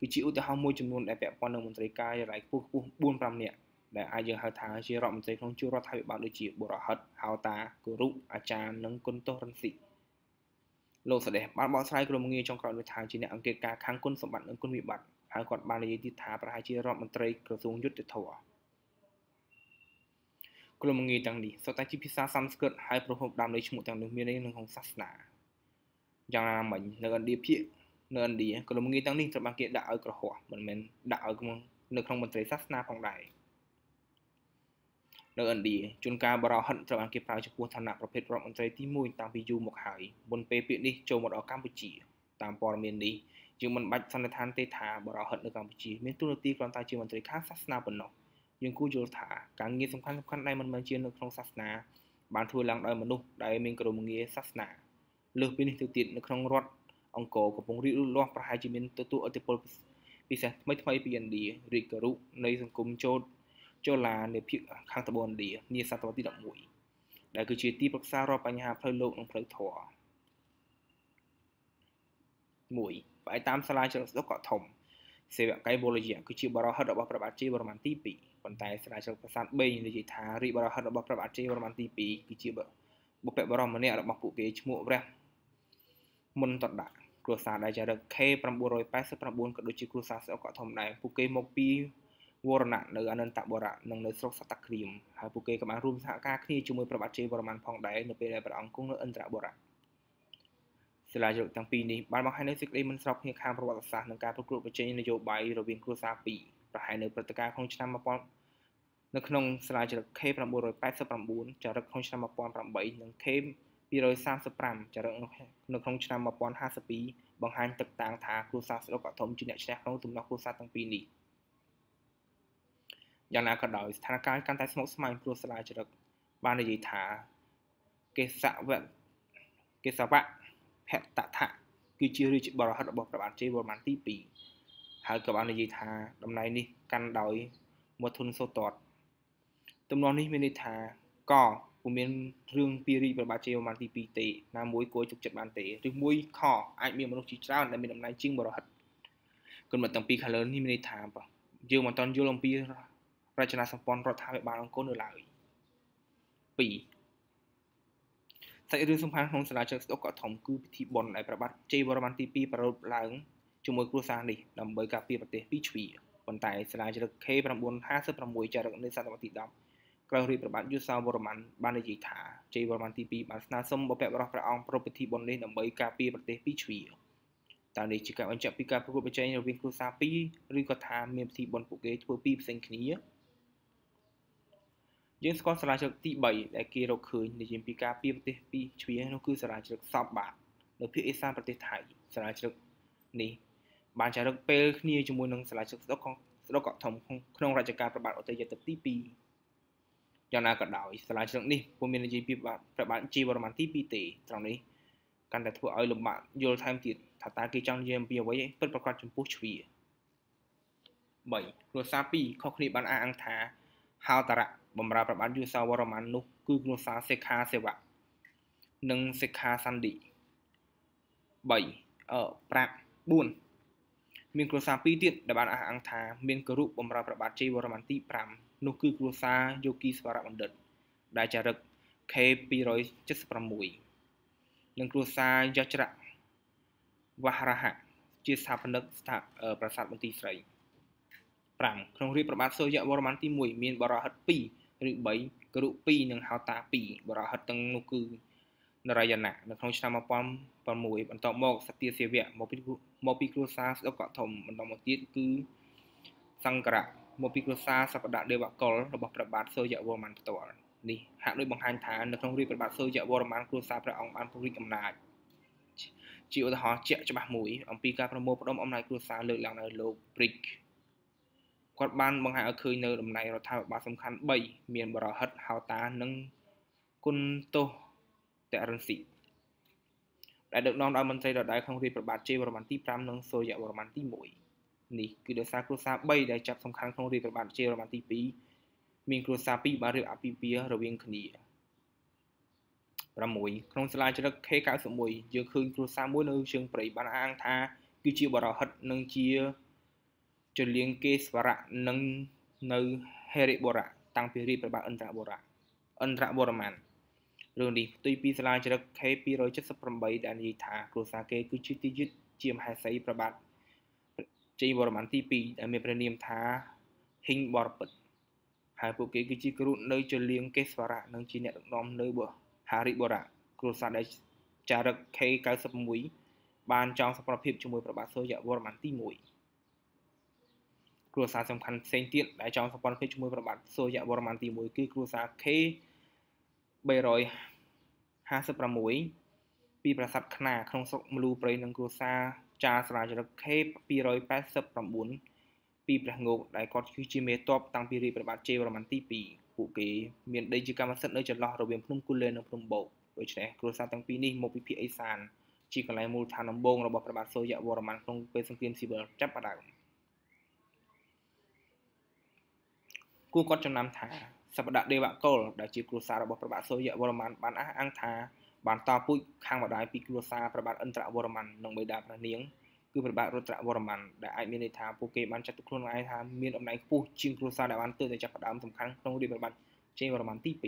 គឺជាឧទាហរណ៍មួយចំនួនដែលពាក់ព័ន្ធនឹងមន្ត្រីការិយាល័យខ្ពស់ខ្ពស់4 5នាក់ដែលអាចយើងហៅថាជារដ្ឋមន្ត្រីក្នុងជួររដ្ឋាភិបាលដូចជាបុរហិតហៅតាគរុអាចារ្យនិងគុណតោះរិនស៊ីលោកសដេះបានបកស្រាយក្រុមងារចុងក្រោយនេះថាជាអ្នកអង្គការខាងគុណសម្បត្តិនិងគុណវិបត្តិហើយគាត់បាននិយាយទៀតថាប្រហែលជារដ្ឋមន្ត្រីក្រសួងយុទ្ធភ័ពគ្រុំងាយទាំងនេះសុទ្ធតែជាភាសាសំស្ក្រឹតហើយប្រភពដើមនៃឈ្មោះទាំងនេះមានន័យនឹងក្នុងសាសនាយ៉ាងណាមិញនៅឥណ្ឌាភាគនៅឥណ្ឌាគ្រុំងាយទាំងនេះត្រូវបានគេដាក់ឲ្យក្រហោះមិនមែនដាក់ឲ្យក្នុងនៅក្នុងមន្ត្រីសាសនាផងដែរនៅឥណ្ឌាជួនកាលបរោហិតត្រូវបានគេប្រើចំពោះឋានៈប្រភេទរដ្ឋមន្ត្រីទី1តាំងពីយូរមកហើយមុនពេលពាក្យនេះចូលមកដល់កម្ពុជាតាមព័ត៌មាននេះយើងមិនបាច់សន្និដ្ឋានទេថាបរោហិតនៅកម្ពុជាមានទូរនទីគ្រាន់តែជាមន្ត្រីខាងសាសនាប៉ុណ្ណោះយើងគួរយល់ថាការងារសំខាន់សំខាន់ដែលមិនមែនជានៅក្នុងសាសនា បានធ្វើឡើងដោយមនុស្សដែលមានក្រមងារសាសនាលើសពីនេះទៅទៀតនៅក្នុងរដ្ឋអង្គរកំពុងរីកលូតលាស់ប្រហែលជាមានទទួលឥទ្ធិពលពិសេសថ្មីថ្មីពីឥណ្ឌារាជគរុនៃសង្គមជោតចូឡានៅភាគខាងត្បូងឥណ្ឌានាសតវត្សទី11ដែលគឺជាទីប្រឹក្សារាល់បញ្ហាផ្លូវលោកនិងផ្លូវធម៌1បើតាមសាលាជ្រឹកស្ដុកកធំសេវកៃវលយៈគឺជាបរិហិតរបស់ព្រះបាទជ័យវរ្ម័នទី2ប៉ុន្តែស្រាជ្រាវប្រាសាទ3និយាយថារាជបរិហិតរបស់ព្រះបាទជ័យវរ្ម័នទី2គឺជាបុព្វបរមម្នាក់របស់ពួកគេឈ្មោះព្រះមុនតតៈគ្រួសារដែលចារឹក K989 ក៏ដូចជាគ្រួសារស្រុកកធំដែរពួកគេមកពីវរណៈនៅអនន្តបរៈនិងនៅស្រុកសតក្រៀមហើយពួកគេក៏បានរួមសហការគ្នាជាមួយព្រះបាទជ័យវរ្ម័នផងដែរនៅពេលដែលព្រះអង្គគង់នៅឥន្ទ្របុរៈសិលាយុគទាំងពីរនេះបានបង្ហាញនូវសេចក្តីមិនស្របគ្នាខាងប្រវត្តិសាស្ត្រនិងការប្រកួតប្រជែងនយោបាយរវាងគ្រួសារពីរប្រហែលនៅព្រឹត្តិការណ៍ក្នុងឆ្នាំ1000នៅក្នុងសិលាយុគ K989 ចរិតក្នុងឆ្នាំ1008និង K235 ចរិតនៅក្នុងឆ្នាំ1052បង្ហាញទឹកតាំងថាគ្រួសារស្ដុកអធមជាអ្នកឈ្នះក្នុងទំនាស់គ្រួសារទាំងពីរនេះយ៉ាងណាក៏ដោយស្ថានភាពកាន់តែស្មុគស្មាញព្រោះសិលាចរិតបាននិយាយថាគេសវៈគេសវៈភតថៈគឺជារាជបរិហិតរបស់ព្រះបាទជ័យវរ្ម័នទី2ហើយក៏បាននិយាយថាតំណែងនេះកាន់ដោយមធុនសូតតតំណងនេះមានន័យថាកពុំមានរឿងពីរីកប្របាទជាប្រមាណទី2ទេណាមួយគួរជុកចិត្តបានទេឬមួយខអាចមានមនុស្សជាច្រើនដែលមានដំណែងជាងបរិហិតគុណមិត្តទាំងពីរខាងលើនេះមានន័យថាយើងមិនតន់យល់អំពីរចនាសម្ព័ន្ធរដ្ឋាភិបាលអង្គរនៅឡើយ2សាច់រឿងសំខាន់ក្នុងសាលាជើងស្ដុកក៏ធំគឺពិធីបុណ្យដែលប្របាទជ័យវរ្ម័នទី2ប្រារព្ធឡើងជាមួយគ្រួសារនេះដើម្បីការពារប្រទេសពីជ្វីប៉ុន្តែសាលាជើង K956 ចារឹកនៅសតវត្សទី10ក្រោយរាជប្របាទយូសាវរ្ម័នបាននិយាយថាជ័យវរ្ម័នទី2បានស្នើសុំបុព្វបុរសព្រះអង្គប្រពៃពិធីបុណ្យនេះដើម្បីការពារប្រទេសពីជ្វីតើនេះជាការបញ្ជាក់ពីការប្រកួតប្រជែងរវាងគ្រួសារពីរឬក៏ថាមានពិធីបុណ្យពួកគេធ្វើពីរផ្សេងគ្នាយើងស្គាល់សារាជ្រឹកទី3ដែលគេរកឃើញនិយាយពីការពីប្រទេសពីរជ្វានោះគឺសារាជ្រឹកសពបាទនៅភាគឦសានប្រទេសថៃសារាជ្រឹកនេះ បានចារឹកពេលគ្នាជាមួយនឹងសារាជ្រឹកស្ដុកក្នុងស្ដុកកធំក្នុងរជ្ជកាលព្រះបាទអតីតទី2យ៉ាងណាក៏ដោយសារាជ្រឹកនេះពុំមាននិយាយពីព្រះបាទជីវរ្ម័នទី2ទេត្រង់នេះកាន់តែធ្វើឲ្យលំបាកយល់ថែមទៀតថាតើគេចង់និយាយអំពីអ្វីពិតប្រាកដចំពោះជ្វា3គ្រួសារ2ខុសគ្នាបានអះអាងថាហោតារៈបំរើប្របានយូសាវរ្ម័ននោះគឺគ្រួសារសេខាសេវៈនិងសេខាសាន់ឌី3អឺ5 4មានគ្រួសារពីរទៀតដែលបានអះអាងថាមានគរុបំរើប្របាទជ័យវរ្ម័នទី5នោះគឺគ្រួសារយោគីស្វរបណ្ឌិតដែលចារឹក K276 និងគ្រួសារយជ្រៈវហរហៈជាស្ថាបនិកស្ថាប្រាសាទបន្ទាយស្រី5ក្នុងរាជប្របាទសូរ្យវរ្ម័នទី1មានបរោហិត2ឬ3គ្រុ2និងហោតា2បរោហិតទាំងនោះគឺនរាយណៈនៅក្នុងឆ្នាំ2006បន្ទាប់មកសត្យាសេវៈមកពីមកពីគ្រួសារស្ដុកកធំបន្តមកទៀតគឺសង្ករៈមកពីគ្រួសារសព្ទដេវកុលរបស់ព្រះបាទសូរ្យវរ្ម័នផ្ទាល់នេះហាក់ដូចបង្ហាញថានៅក្នុងរាជព្រះបាទសូរ្យវរ្ម័នគ្រួសារព្រះអង្គបានពង្រីកអំណាចជាឧទាហរណ៍ជាក់ច្បាស់មួយអំពីការប្រមូលផ្ដុំអំណាចគ្រួសារលើកឡើងនៅលោកព្រិចគាត់បានបង្ហាញឲ្យឃើញនៅតំណែងរដ្ឋាភិបាលសំខាន់3មានបរហិតហៅតានិងគុណទោសតរិនស៊ីដែលដឹកនាំដោយមន្ត្រីរដ្ឋដែរក្នុងរាជប្របាទជ័យវរ្ម័នទី5និងសូរ្យវរ្ម័នទី1នេះគឺដោយសារគ្រួសារ3ដែលចាប់សំខាន់ក្នុងរាជប្របាទជ័យវរ្ម័នទី2មានគ្រួសារ2បានរៀបអាពាហ៍ពិពាហ៍រវាងគ្នា6ក្នុងសាលាជ្រឹក K91 យើងឃើញគ្រួសារមួយនៅជើងព្រៃបានអាងថា គឺជា បរហិតនិងជាជលៀងគេស្វរៈនិងនៅហេរិបុរៈតាំងពីរាជព្រះបាទឥន្ទ្របុរៈឥន្ទ្រវរ្ម័នរឿងនេះផ្ទុយពីសាលាចរិក K278 ដែលនិយាយថា គ្រួសារគេគឺជាទីយឹតជាមហេសីប្របាទជ័យវរ្ម័នទី2ដែលមានព្រះនាមថាហិញបរពិតហើយពួកគេគឺជាគ្រូនៅជលៀងកេសវរៈនិងជាអ្នកដឹកនាំនៅហារិបុរៈគ្រួសារដែលចារឹក K91 បានចောင်းសកម្មភាពជាមួយប្របាទសូរ្យវរ្ម័នទី1គ្រួសារសំខាន់ផ្សេងទៀតដែលចងសម្ព័ន្ធគ្នាជាមួយប្របាទសូរយវរ្ម័នទី1គឺគ្រួសារ K 356ពីប្រាសាទខ្នាក្នុងស្រុកមលូព្រៃនិងគ្រួសារចារស្រាចរិក K 289ពីព្រះងោកដែលគាត់គឺជាមេតបតាំងពីរាជប្របាទជេវរ្ម័នទី2ពួកគេមានដីជាកម្មសិទ្ធិនៅចន្លោះរវាងភ្នំគូលែនិងភ្នំបោកដូច្នេះគ្រួសារទាំងពីរនេះមកពីភាគឦសានជាកន្លែងមូលដ្ឋានដំបូងរបស់ព្រះបាទសូរ្យវរ្ម័នក្នុងពេលសង្គ្រាមស៊ីវិលចាប់ផ្ដើម។គួរគាត់ចំណាំថាសព្ទដេវកុលដែលជាគ្រួសាររបស់ព្រះបាទសូរ្យវរ្ម័នបានអះអាងថាបានតពូជខាងម្ដាយពីគ្រួសារព្រះបាទឥន្ទ្រវរ្ម័ននិងបិតាព្រះនាងគឺព្រះបាទរុទ្រវរ្ម័នដែលអាចមានន័យថាពួកគេបានចាត់ទុកខ្លួនឯងថាមានអំណាចខ្ពស់ជាងគ្រួសារដែលបានទើបតែចាប់ផ្ដើមសំខាន់ក្នុងរាជព្រះបាទជ័យវរ្ម័នទី2ត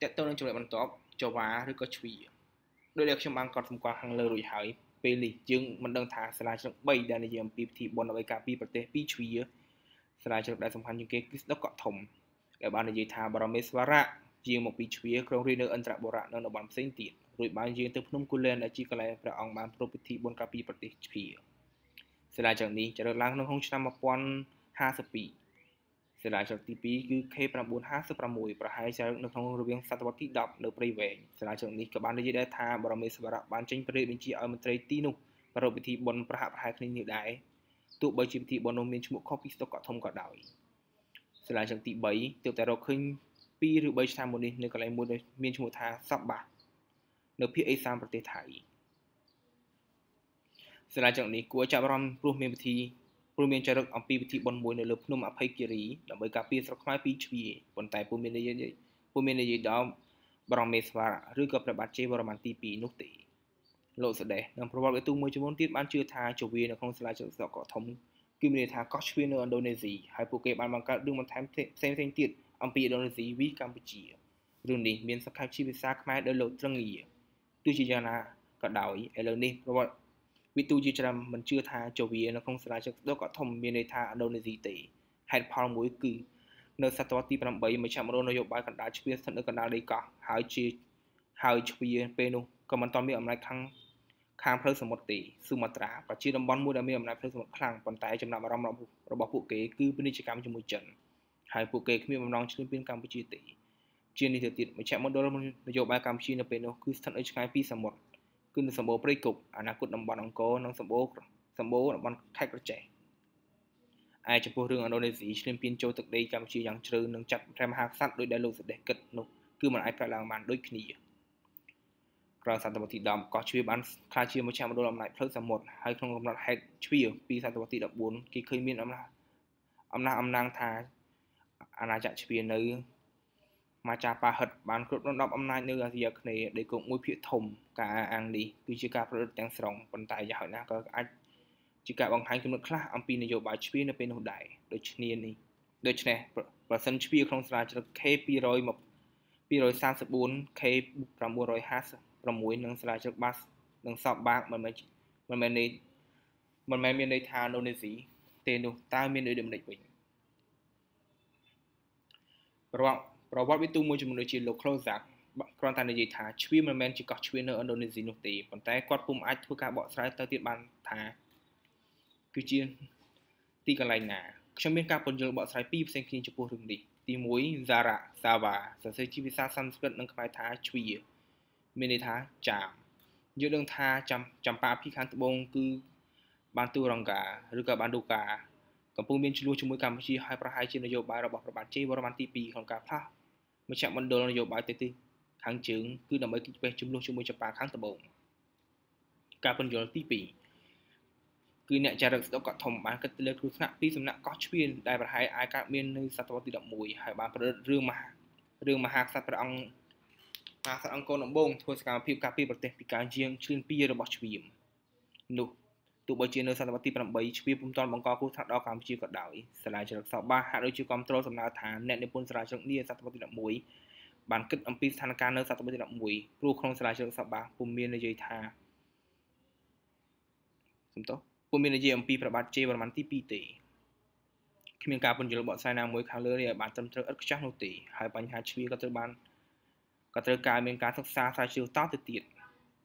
កតទៅនឹងជំនឿបន្ទាប់ចវ៉ាឬក៏ឈ្វីដោយដែលខ្ញុំបានកត់សម្គាល់ខាងលើរួចហើយពេលនេះយើងមិនដឹងថាសាលាជ្រឹក3ដែលនិយាយអំពីពិធីបុណ្យអ្វីការពីប្រទេសពីឈ្វីស្រាវជ្រាវដែលសំខាន់ជាងគេគឺស្ដុកកក់ធំដែលបាននិយាយថាបរមេស្វរៈជាងមកពីជ្វាក្រុងរាជនៅអន្តរបុរៈនៅតំបន់ផ្សេងទៀតរួចបានយាងទៅភ្នំគូលែនដែលជាកន្លែងព្រះអង្គបានប្រពៃពិធីបុណ្យកាពីប្រទេសជ្វាសិលាចារឹកនេះចារឹកឡើងក្នុងឆ្នាំ1052សិលាចារឹកទី2គឺ K956 ប្រហែលចារឹកនៅក្នុងរវាងសតវត្សទី10នៅព្រៃវែងសិលាចារឹកនេះក៏បាននិយាយដែរថាបរមេស្វរៈបានចេញព្រះរាជបញ្ជាឲ្យមន្ត្រីទីនោះប្រពៃពិធីបុណ្យប្រហាក់ប្រហែលគ្នានេះដែរទោះបីជាពិធីបុណ្យនោះមានឈ្មោះខុសពីស្តុកកក់ធំក៏ដោយសាលាឆ្នាំទី3ទើបតែរកឃើញ2ឬ3ឆ្នាំមុននេះនៅកន្លែងមួយមានឈ្មោះថាសបបានៅភូមិអេសានប្រទេសថៃសាលាចុងនេះគួរចាប់អារម្មណ៍ព្រោះមានពិធីព្រោះមានចរិតអំពីពិធីបុណ្យមួយនៅលើភ្នំអភ័យគិរីដើម្បីការពារស្រុកខ្មែរពីជ្វាប៉ុន្តែពុំមាននិយាយពុំមាននិយាយដល់បរមមេស្វរៈឬក៏ព្រះបាទជ័យវរ្ម័នទី2នោះទេលោកសដេសនិងប្រវត្តិវិទូមួយចំនួនទៀតបានជឿថាជវានៅក្នុងសាលាចិត្តសកកធំគឺមានន័យថាកោះជ្រឿនៅឥណ្ឌូនេស៊ីហើយពួកគេបានបង្កើតរឿងបន្ថែមផ្សេងៗទៀតអំពីឥណ្ឌូនេស៊ីវិកម្ពុជារឿងនេះមានសកម្មជាភាសាខ្មែរដោយលោកត្រឹងងាទោះជាយ៉ាងណាក៏ដោយឥឡូវនេះប្រវត្តិវិទូជាច្រើនមិនជឿថាជវានៅក្នុងសាលាចិត្តដកធំមានន័យថាឥណ្ឌូនេស៊ីទេហេតុផលមួយគឺនៅសតវត្សទី8មជ្ឈមណ្ឌលនយោបាយកណ្ដាលជ្វាស្ថិតនៅកណ្ដាលដីកោះហើយជាហើយជ្វាពេលនោះក៏មិនទាន់មានអំណាចខាងខាងផ្លូវសមុទ្រទេស៊ូម៉ាត្រាក៏ជាតំបន់មួយដែលមានអំណាចផ្លូវសមុទ្រខ្លាំងប៉ុន្តែចំណាប់អារម្មណ៍របស់ពួកគេគឺពាណិជ្ជកម្មជាមួយចិនហើយពួកគេគ្មានបំណងឈ្លានពានកម្ពុជាទេជានេះទៅទៀតមជ្ឈមណ្ឌលនយោបាយកម្ពុជានៅពេលនោះគឺស្ថិតនៅឆ្ងាយពីសមុទ្រគឺនៅសម្បូរព្រៃគុកអនាគតតំបន់អង្គរនិងសម្បូរសម្បូរតំបន់ខេត្តក្រចេះឯចំពោះរឿងឥណ្ឌូនេស៊ីឈ្លានពានចូលទឹកដីកម្ពុជាយ៉ាងជ្រៅនិងចាត់ព្រះមហាក្សត្រដោយដែលលោកសេដេគិតនោះគឺមិនអាចកើតឡើងបានដូចគ្នាក្រោយសតវត្សទី10កោះជ្រាវបានក្លាយជាមជ្ឈមណ្ឌលអំណាចផ្លូវសមុទ្រហើយក្នុងកំណត់ហេតុជ្រាវពីសតវត្សទី14គេឃើញមានអំណាចអំណាចអំណាងថាអាណាចក្រជ្រាវនៅម៉ាចាប៉ាហិតបានគ្រប់គ្រង10អំណាចនៅអាស៊ីអាគ្នេយ៍ដែលគង់មួយភាគធំការអាងនេះគឺជាការប្រឌិតទាំងស្រុងប៉ុន្តែយ៉ាងហោចណាស់ក៏អាចជាការបង្ហាញគំនិតខ្លះអំពីនយោបាយជ្រាវនៅពេលនោះដែរដូច្នេះនេះដូច្នេះប្រសិនជ្រាវក្នុងស្រាវជ្រាវ K 220 234 K 950 6និងស្រាជ្រឹកបាសនិងសពបាកមិនមែនមិនមែននេះមិនមែនមានន័យថាឥណ្ឌូនេស៊ីទេនោះតើមានន័យដូចម្ដេចវិញប្រវត្តិប្រវត្តិវិទូមួយចំនួនដូចជាលោក Closak គ្រាន់តែនិយាយថាឈ្វាមិនមែនជាកោះឈ្វានៅឥណ្ឌូនេស៊ីនោះទេប៉ុន្តែគាត់ពុំអាចធ្វើការបកស្រាយទៅទៀតបានថាគឺជាទីកន្លែងណាខ្ញុំមានការពន្យល់បកស្រាយពីរផ្សេងគ្នាចំពោះរឿងនេះទី1 Zara Sava សរសេរជាភាសាសំស្ក្រឹតនិងខ្មែរថាឈ្វាមានន័យថាចាមយល់ដឹងថាចំចំប៉ាភីខាងត្បូងគឺ បានទូរង្កាឬក៏បានឌូកាកំពុងមានឆ្លោះជាមួយកម្ពុជាហើយប្រហែលជានយោបាយរបស់ប្របាទជ័យវរ្ម័នទី2ក្នុងការផ្លាស់មជ្ឈមណ្ឌលនយោបាយទៅទីខាងជើងគឺដើម្បីគិតពេះចំនួនជាមួយចប៉ាខាងត្បូងការពន្យល់ទី2គឺអ្នកចារឹកស្ដុកកធំបានគិតទៅលើគ្រោះថ្នាក់ពីសំណាក់កោះឈ្វៀនដែលប្រហែលអាចកើតមាននៅសតវត្សទី11ហើយបានប្រឌិតរឿងមហារឿងមហាក្សត្រព្រះអង្គការសាត់អង្គដំបងធ្វើសកម្មភាពការពារប្រទេសពីការយាងឈ្លានពានរបស់ជ្វាមនោះទោះបីជានៅសតវត្សទី8ជ្វាពុំទាន់បង្កគ្រោះថ្នាក់ដល់កម្ពុជាក៏ដោយសាលាជ្រឹកសោបាហាក់ដូចជាគ្រប់គ្រងសំណើថាអ្នកនិពន្ធសាលាជ្រឹកនីសតវត្សទី11បានគិតអំពីស្ថានភាពនៅសតវត្សទី11ព្រោះក្នុងសាលាជ្រឹកសោបាពុំមាននិយាយថាសំទោសពុំមាននិយាយអំពីប្របាទជេវរ្ម័នទី2ទេគ្មានការពន្យល់បកស្រាយណាមួយខាងលើនេះឲ្យបានត្រឹមត្រូវឥតខ្ចោះនោះទេហើយបញ្ហាជ្វាក៏ត្រូវបានក៏ត្រូវការមានការសិក្សាស្រាវជ្រាវតទៅទៀត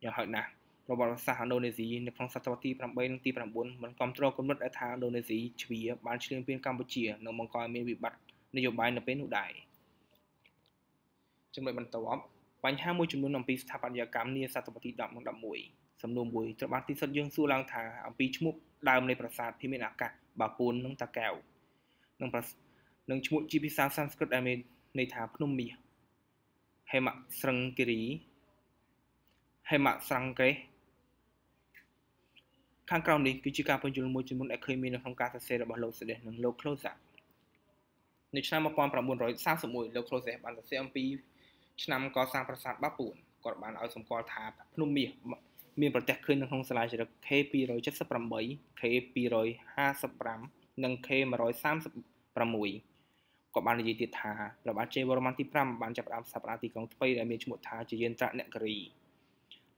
យ៉ាងហោចណាស់ប្រវត្តិសាស្ត្រឥណ្ឌូនេស៊ីនៅក្នុងសតវត្សទី8និងទី9មិនគ្រប់គ្រងគំនិតឲ្យថាឥណ្ឌូនេស៊ីជ្វាបានឈ្លានពានកម្ពុជានិងបង្កឲ្យមានវិបត្តិនយោបាយនៅពេលនោះដែរចំណុចបន្ទាប់បញ្ហាមួយចំនួនអំពីស្ថាបត្យកម្មនាសតវត្សទី10និង11សំណួរមួយត្រូវបានទីសុទ្ធយើងសួរឡើងថាអំពីឈ្មោះដើមនៃប្រាសាទភីមានអាកាសបាពួននិងតាកែវនិងនឹងឈ្មោះជាភាសាសំស្ក្រឹតដែលមានន័យថាភ្នំមាសហេមៈស្រឹងគិរីហេមៈស្រង្កេសខាងក្រោមនេះគឺជាការពន្យល់មួយចំនួនដែលឃើញមាននៅក្នុងការសរសេររបស់លោកសេដេសនិងលោក Closap នៅឆ្នាំ1931លោក Closap បានសរសេរអំពីឆ្នាំកសាងប្រាសាទបាពួនគាត់បានឲ្យសម្គាល់ថាភ្នំមាសមានប្រទេសឃើញនៅក្នុងសាលាចរិក K278 K255 និង K136 គាត់បាននិយាយទៀតថាព្រះបាទជ័យវរ្ម័នទី5បានចាប់ផ្ដើមស្ថាបនាទីក្រុងថ្មីដែលមានឈ្មោះថាជាយន្តរនគរី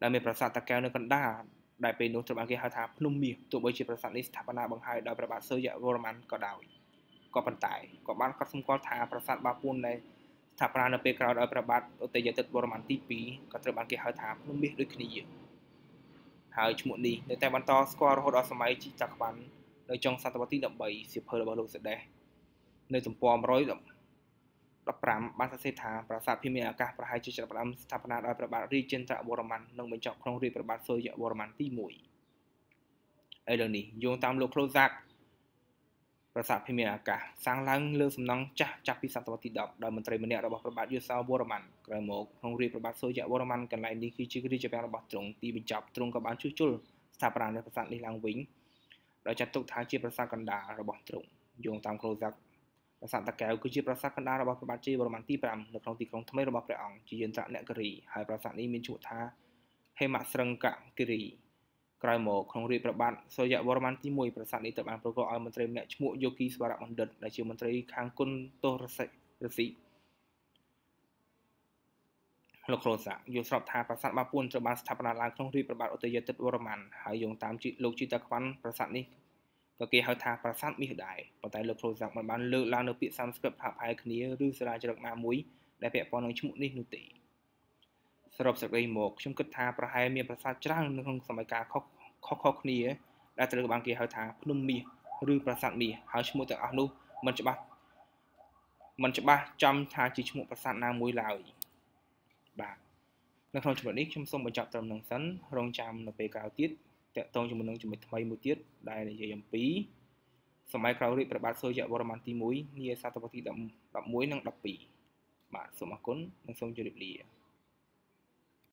ដែលមានប្រាសាទតាកែវនៅកណ្ដាលដែលពេលនោះត្រូវបានគេហៅថាភ្នំមាសទោះបីជាប្រាសាទនេះស្ថាបនាបង្ហើយដោយព្រះបាទសូរ្យវរ្ម័នក៏ដោយក៏ប៉ុន្តែក៏បានកត់សម្គាល់ថាប្រាសាទបាពួនដែលស្ថាបនានៅពេលក្រោយដោយព្រះបាទឧទយទិត្យវរ្ម័នទី2ក៏ត្រូវបានគេហៅថាភ្នំមាសដូចគ្នាហើយឈ្មោះនេះនៅតែបន្តស្គាល់រហូតដល់សម័យជីចាក់បាននៅចុងសតវត្សទី13សៀវភៅរបស់លោកសេដេសនៅទំព័រ115បានសរសេរថាប្រាសាទភីមាអាកាសប្រហែលជាចាប់ផ្ដើមស្ថាបនាដោយព្រះបាទរាជេន្ទ្រវរ្ម័ននិងបញ្ចប់ក្នុងរាជព្រះបាទសូរ្យវរ្ម័នទី1ឥឡូវនេះយោងតាមលោកក្លូសាក់ប្រាសាទភីមាអាកាសសាងឡើងលើសំណង់ចាស់ចាប់ពីសតវត្សទី10ដោយមន្ត្រីម្នាក់របស់ព្រះបាទយសោវរ្ម័នក្រោយមកក្នុងរាជព្រះបាទសូរ្យវរ្ម័នកន្លែងនេះគឺជារាជវាំងរបស់ទ្រង់ទីបញ្ចប់ទ្រង់ក៏បានជួសជុលស្ថាបនាប្រាសាទនេះឡើងវិញដោយចាត់ទុកថាជាប្រាសាទកណ្ដាលរបស់ទ្រង់យោងតាមក្លូសាក់ប្រាសាទតាកែវគឺជាប្រាសាទកណ្ដាលរបស់ព្រះបាទជ័យវរ្ម័នទី5នៅក្នុងទីក្រុងថ្មីរបស់ព្រះអង្គជាយន្តរនគរីហើយប្រាសាទនេះមានឈ្មោះថាហេមស្រឹងកគិរីក្រោយមកក្នុងរាជព្រះបាទសូរ្យវរ្ម័នទី1ប្រាសាទនេះត្រូវបានប្រគល់ឲ្យមន្ត្រីម្នាក់ឈ្មោះយោគីស្វរបណ្ឌិតដែលជាមន្ត្រីខាងគុណទោសរសិរសិលោកគ្រូសាយល់ស្របថាប្រាសាទបាពួនត្រូវបានស្ថាបនាឡើងក្នុងរាជព្រះបាទឧទយាទិត្យវរ្ម័នហើយយោងតាមលោកជីតាខ្វាន់ប្រាសាទនេះក៏គេហៅថាប្រាសាទមាសដែរប៉ុន្តែលោក Prozac មិនបានលើកឡើងនៅពាក្យ Sanskrit ផាផែគ្នាឬសារាជ្រឹកណាមួយដែលពាក់ព័ន្ធនឹងឈ្មោះនេះនោះទេសរុបសេចក្តីមកខ្ញុំគិតថាប្រហែលមានប្រាសាទច្រើននៅក្នុងសម័យកាលខុសខុសគ្នាដែលត្រូវបានគេហៅថាភ្នំមាសឬប្រាសាទមាសហើយឈ្មោះទាំងអស់នោះមិនច្បាស់មិនច្បាស់ចំថាជាឈ្មោះប្រាសាទណាមួយឡើយបាទនៅក្នុងចំណុចនេះខ្ញុំសូមបញ្ចប់ត្រឹមនឹងសិន រងចាំនៅពេលក្រោយទៀតតកតងជាមួយនឹងចំណុចថ្មីមួយទៀតដែលនិយាយអំពីសម័យក្រោយរាជព្រះបាទសូរ្យវរ្ម័នទី1នាសតវត្សទី11និង12បាទសូមអរគុណនិងសូមជម្រាបលា